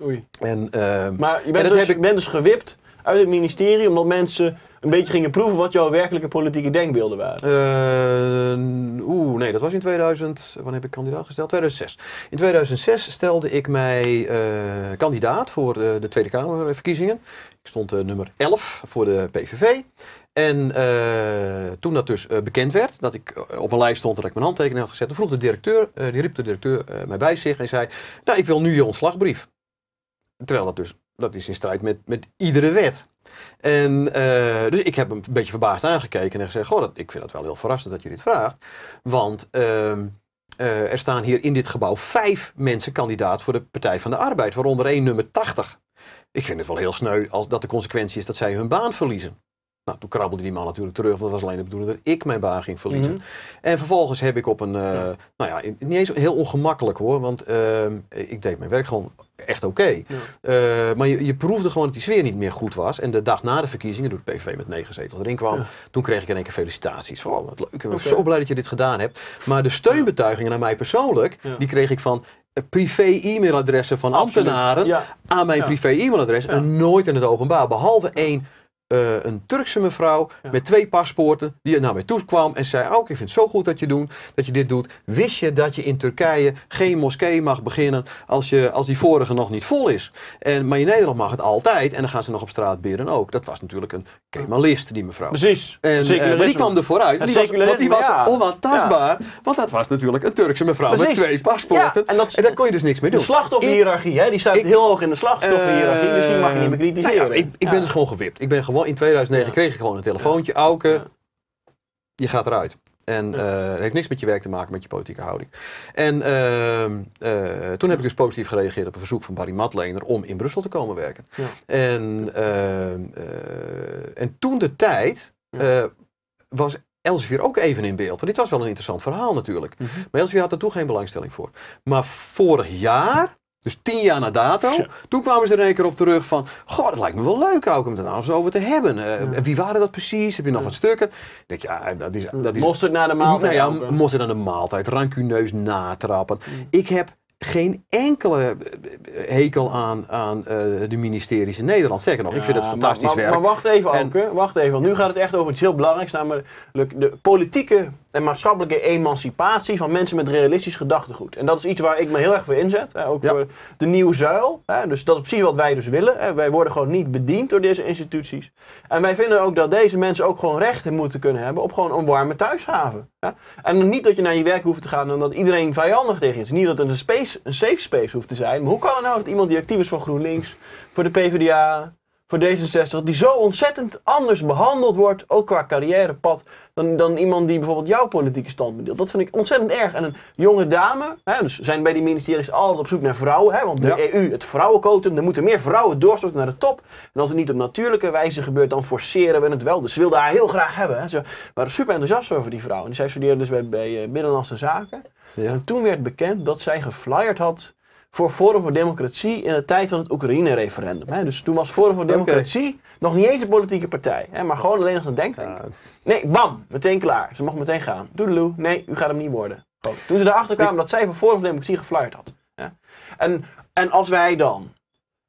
Oei. En, ehm, maar dus je bent, dus, heb ik... bent dus gewipt uit het ministerie, omdat mensen een beetje gingen proeven wat jouw werkelijke politieke denkbeelden waren? Eh, oeh, nee, dat was in 2000. Wanneer heb ik kandidaat gesteld? 2006. In 2006 stelde ik mij eh, kandidaat voor de, eh, de, Tweede Kamerverkiezingen. Ik stond nummer 11 voor de PVV. En toen dat dus bekend werd, dat ik op een lijst stond en dat ik mijn handtekening had gezet, vroeg de directeur, die riep de directeur mij bij zich en zei, nou ik wil nu je ontslagbrief. Terwijl dat dus dat is in strijd met, met iedere wet. En, eh, dus ik heb hem een beetje verbaasd aangekeken en gezegd: Goh, dat, ik vind dat wel heel verrassend dat je dit vraagt. Want ehm, eh, er staan hier in dit gebouw vijf mensen kandidaat voor de Partij van de Arbeid, waaronder één nummer 80. Ik vind het wel heel sneu als dat de consequentie is dat zij hun baan verliezen. Nou, toen krabbelde die man natuurlijk terug, want dat was alleen de bedoeling dat ik mijn baan ging verliezen. Mhm. En vervolgens heb ik op een, eh, nou ja, niet eens heel ongemakkelijk hoor, want ehm, ik deed mijn werk gewoon echt oké. Eh, maar je, je, proefde gewoon dat die sfeer niet meer goed was. En de dag na de verkiezingen, toen de PVV met negen zetels erin kwam, toen kreeg ik in één keer felicitaties. Van, oh, wat leuk, ik ben zo blij dat je dit gedaan hebt. Maar de steunbetuigingen naar mij persoonlijk, die kreeg ik van eh, privé-e-mailadressen van ambtenaren aan mijn privé-e-mailadres en nooit in het openbaar. Behalve één eh, een Turkse mevrouw met twee paspoorten die er naar mij toe kwam en zei: oh, ik vind het zo goed dat je, doet, dat je dit doet. Wist je dat je in Turkije geen moskee mag beginnen als, je, als die vorige nog niet vol is? En, maar in Nederland mag het altijd en dan gaan ze nog op straat beren ook. Dat was natuurlijk een kemalist, die mevrouw. Precies. En, eh, maar die kwam er vooruit. Die was, want die was ja. onaantastbaar, want dat was natuurlijk een Turkse mevrouw met twee paspoorten. En, dat, daar kon je dus niks mee doen. De slachtofferhierarchie, die staat heel hoog in de slachtofferhierarchie, uh, dus die mag je niet meer nou kritiseren. ik, ik ben dus gewoon gewipt. Ik ben gewoon in 2009 kreeg ik gewoon een telefoontje. Auken, je gaat eruit. En uh, heeft niks met je werk te maken, met je politieke houding. En ehm, eh, toen heb ik dus positief gereageerd op een verzoek van Barry Matlener om in Brussel te komen werken. Ja. En, ehm, eh, en toen de tijd was Elsevier ook even in beeld. Want dit was wel een interessant verhaal natuurlijk. Mhm. Maar Elsevier had er toen geen belangstelling voor. Maar vorig jaar dus tien jaar na dato. Toen kwamen ze er een keer op terug van... Goh, dat lijkt me wel leuk ook om het er nou eens over te hebben. Eh, wie waren dat precies? Heb je nog wat stukken? Ik denk, ja, eh, dat is... Dat is mosterd na de maaltijd. Nou ja, mosterd de maaltijd. Rancuneus natrappen. Mm. Ik heb geen enkele hekel aan, aan eh, de ministeries in Nederland. Zeker nog, ik vind het fantastisch werk. Maar wacht even, en, Anke, wacht even. Want nu gaat het echt over iets heel belangrijks, namelijk de politieke en maatschappelijke emancipatie van mensen met realistisch gedachtegoed. En dat is iets waar ik me heel erg voor inzet. Hè, ook voor de nieuwe zuil. Hè, dus dat is precies wat wij dus willen. Hè. Wij worden gewoon niet bediend door deze instituties. En wij vinden ook dat deze mensen ook gewoon rechten moeten kunnen hebben op gewoon een warme thuishaven. En niet dat je naar je werk hoeft te gaan omdat iedereen vijandig tegen is. Niet dat het een, space, een safe space hoeft te zijn. Maar hoe kan het nou dat iemand die actief is voor GroenLinks, voor de PvdA, voor D66 die zo ontzettend anders behandeld wordt, ook qua carrièrepad, dan, dan iemand die bijvoorbeeld jouw politieke standpunt deelt. Dat vind ik ontzettend erg. En een jonge dame, hè, dus zijn bij die ministeries altijd op zoek naar vrouwen, hè, want de EU, het vrouwenquotum, er moeten meer vrouwen doorstorten naar de top. En als het niet op natuurlijke wijze gebeurt, dan forceren we het wel. Dus ze wilden haar heel graag hebben. Hè. Ze waren super enthousiast over die vrouw. En zij studeerde dus bij, bij eh, Binnenlandse Zaken. En toen werd bekend dat zij geflyerd had voor Forum voor Democratie in de tijd van het Oekraïne-referendum. Dus toen was Forum voor Democratie nog niet eens een politieke partij, hè, maar gewoon alleen nog een denktank. Ah. Nee, bam, meteen klaar. Ze mocht meteen gaan. Doedeloe, nee, u gaat hem niet worden. Toen ze erachter kwamen dat zij voor Forum voor Democratie gefluit had. En, en als wij dan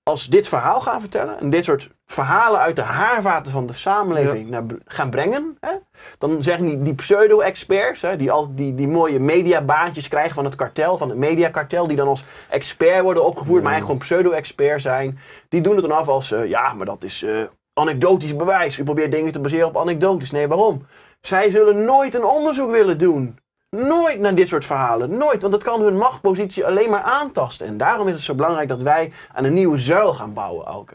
als dit verhaal gaan vertellen en dit soort verhalen uit de haarvaten van de samenleving naar, gaan brengen, hè, dan zeggen die, pseudo-experts, die, al, die, die mooie mediabaantjes krijgen van het kartel, van het mediakartel, die dan als expert worden opgevoerd, maar eigenlijk gewoon pseudo-expert zijn, die doen het dan af als, eh, ja, maar dat is eh, anekdotisch bewijs. U probeert dingen te baseren op anekdotes. Nee, waarom? Zij zullen nooit een onderzoek willen doen nooit naar dit soort verhalen. Nooit, want dat kan hun machtpositie alleen maar aantasten. En daarom is het zo belangrijk dat wij aan een nieuwe zuil gaan bouwen, Elke.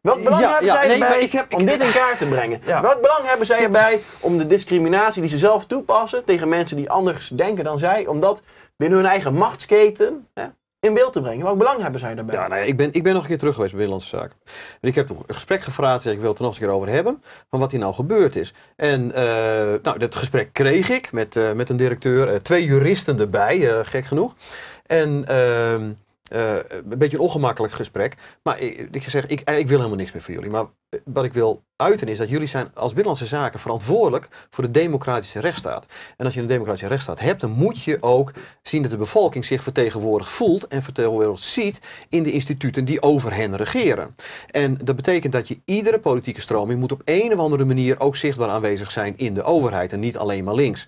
Welk belang hebben zij erbij om dit in kaart te brengen? Ja. Welk belang hebben zij erbij om de discriminatie die ze zelf toepassen tegen mensen die anders denken dan zij, omdat binnen hun eigen machtsketen, hè, in beeld te brengen. Welk belang hebben zij daarbij? Ja, ik, ben, ik ben nog een keer terug geweest bij Binnenlandse Zaken. En ik heb nog een gesprek gevraagd, zeg, ik wil het er nog eens een keer over hebben, van wat hier nou gebeurd is. En uh, nou, dat gesprek kreeg ik met, eh, met een directeur, eh, twee juristen erbij, gek genoeg. En ehm, eh, een beetje een ongemakkelijk gesprek. Maar ik, ik zeg, ik, eh, ik wil helemaal niks meer van jullie. Maar eh, wat ik wil uiten is dat jullie zijn als Binnenlandse Zaken verantwoordelijk voor de democratische rechtsstaat. En als je een democratische rechtsstaat hebt, dan moet je ook zien dat de bevolking zich vertegenwoordigd voelt en vertegenwoordigd ziet in de instituten die over hen regeren. En dat betekent dat je iedere politieke stroming moet op een of andere manier ook zichtbaar aanwezig zijn in de overheid en niet alleen maar links.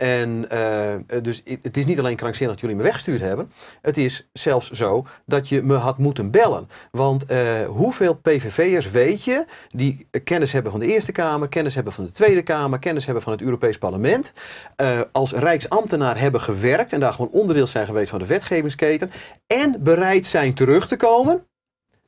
En uh, dus het is niet alleen krankzinnig dat jullie me weggestuurd hebben. Het is zelfs zo dat je me had moeten bellen. Want uh, hoeveel PVV'ers weet je die kennis hebben van de Eerste Kamer, kennis hebben van de Tweede Kamer, kennis hebben van het Europees Parlement, eh, als Rijksambtenaar hebben gewerkt en daar gewoon onderdeel zijn geweest van de wetgevingsketen en bereid zijn terug te komen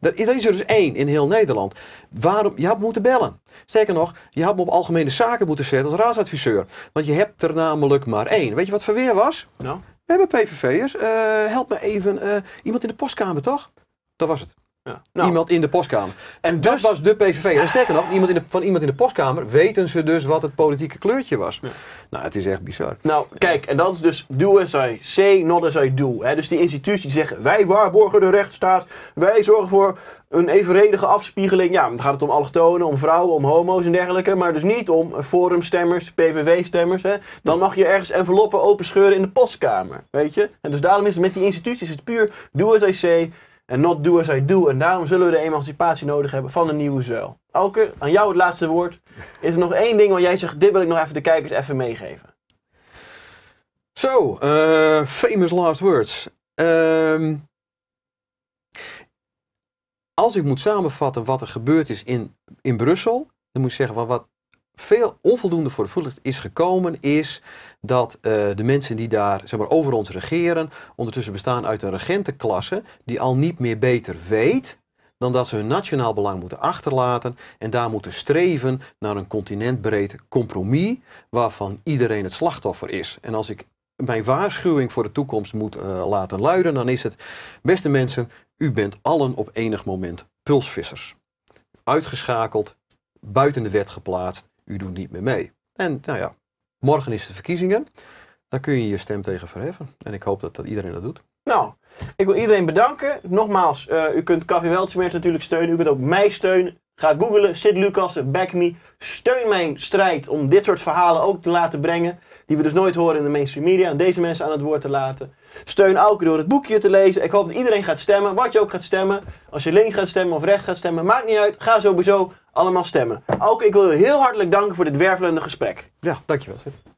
er, is er dus één in heel Nederland. Waarom? Je had moeten bellen. Sterker nog, je had me op algemene zaken moeten zetten als raadsadviseur. Want je hebt er namelijk maar één. Weet je wat verweer was? Nou. We hebben PVV'ers. Eh, help me even. Eh, iemand in de postkamer, toch? Dat was het. Ja. Nou. Iemand in de postkamer. En dus, dat was de PVV. En sterker nog, iemand in de, van iemand in de postkamer weten ze dus wat het politieke kleurtje was. Ja. Nou, het is echt bizar. Nou, kijk, en dat is dus do as I say, not as I do. dus die instituties die zeggen, wij waarborgen de rechtsstaat. Wij zorgen voor een evenredige afspiegeling. Ja, dan gaat het om allochtonen, om vrouwen, om homo's en dergelijke. Maar dus niet om forumstemmers, PVV-stemmers. Dan mag je ergens enveloppen scheuren in de postkamer. Weet je? En dus daarom is het met die instituties het puur do as I say en not do as I do. En daarom zullen we de emancipatie nodig hebben van een nieuwe zuil. Elke, aan jou het laatste woord. Is er nog één ding waar jij zegt, dit wil ik nog even de kijkers even meegeven? Zo, so, eh, famous last words. Ehm, als ik moet samenvatten wat er gebeurd is in, in Brussel, dan moet ik zeggen, van wat, veel onvoldoende voor het is gekomen, is dat eh, de mensen die daar zeg maar, over ons regeren, ondertussen bestaan uit een regentenklasse die al niet meer beter weet dan dat ze hun nationaal belang moeten achterlaten en daar moeten streven naar een continentbreed compromis waarvan iedereen het slachtoffer is. En als ik mijn waarschuwing voor de toekomst moet eh, laten luiden, dan is het, beste mensen, u bent allen op enig moment pulsvissers. Uitgeschakeld, buiten de wet geplaatst u doet niet meer mee. En nou ja, morgen is de verkiezingen. Dan kun je je stem tegen verheffen. En ik hoop dat, dat iedereen dat doet. Nou, ik wil iedereen bedanken. Nogmaals, eh, u kunt Café Weltschmerz natuurlijk steunen. U kunt ook mij steunen. Ga googlen, Sid Lucas, back me. Steun mijn strijd om dit soort verhalen ook te laten brengen. Die we dus nooit horen in de mainstream media. En deze mensen aan het woord te laten. Steun ook door het boekje te lezen. Ik hoop dat iedereen gaat stemmen. Wat je ook gaat stemmen. Als je links gaat stemmen of rechts gaat stemmen. Maakt niet uit. Ga sowieso allemaal stemmen. Ook ik wil u heel hartelijk danken voor dit wervelende gesprek. Ja, dankjewel. Sip.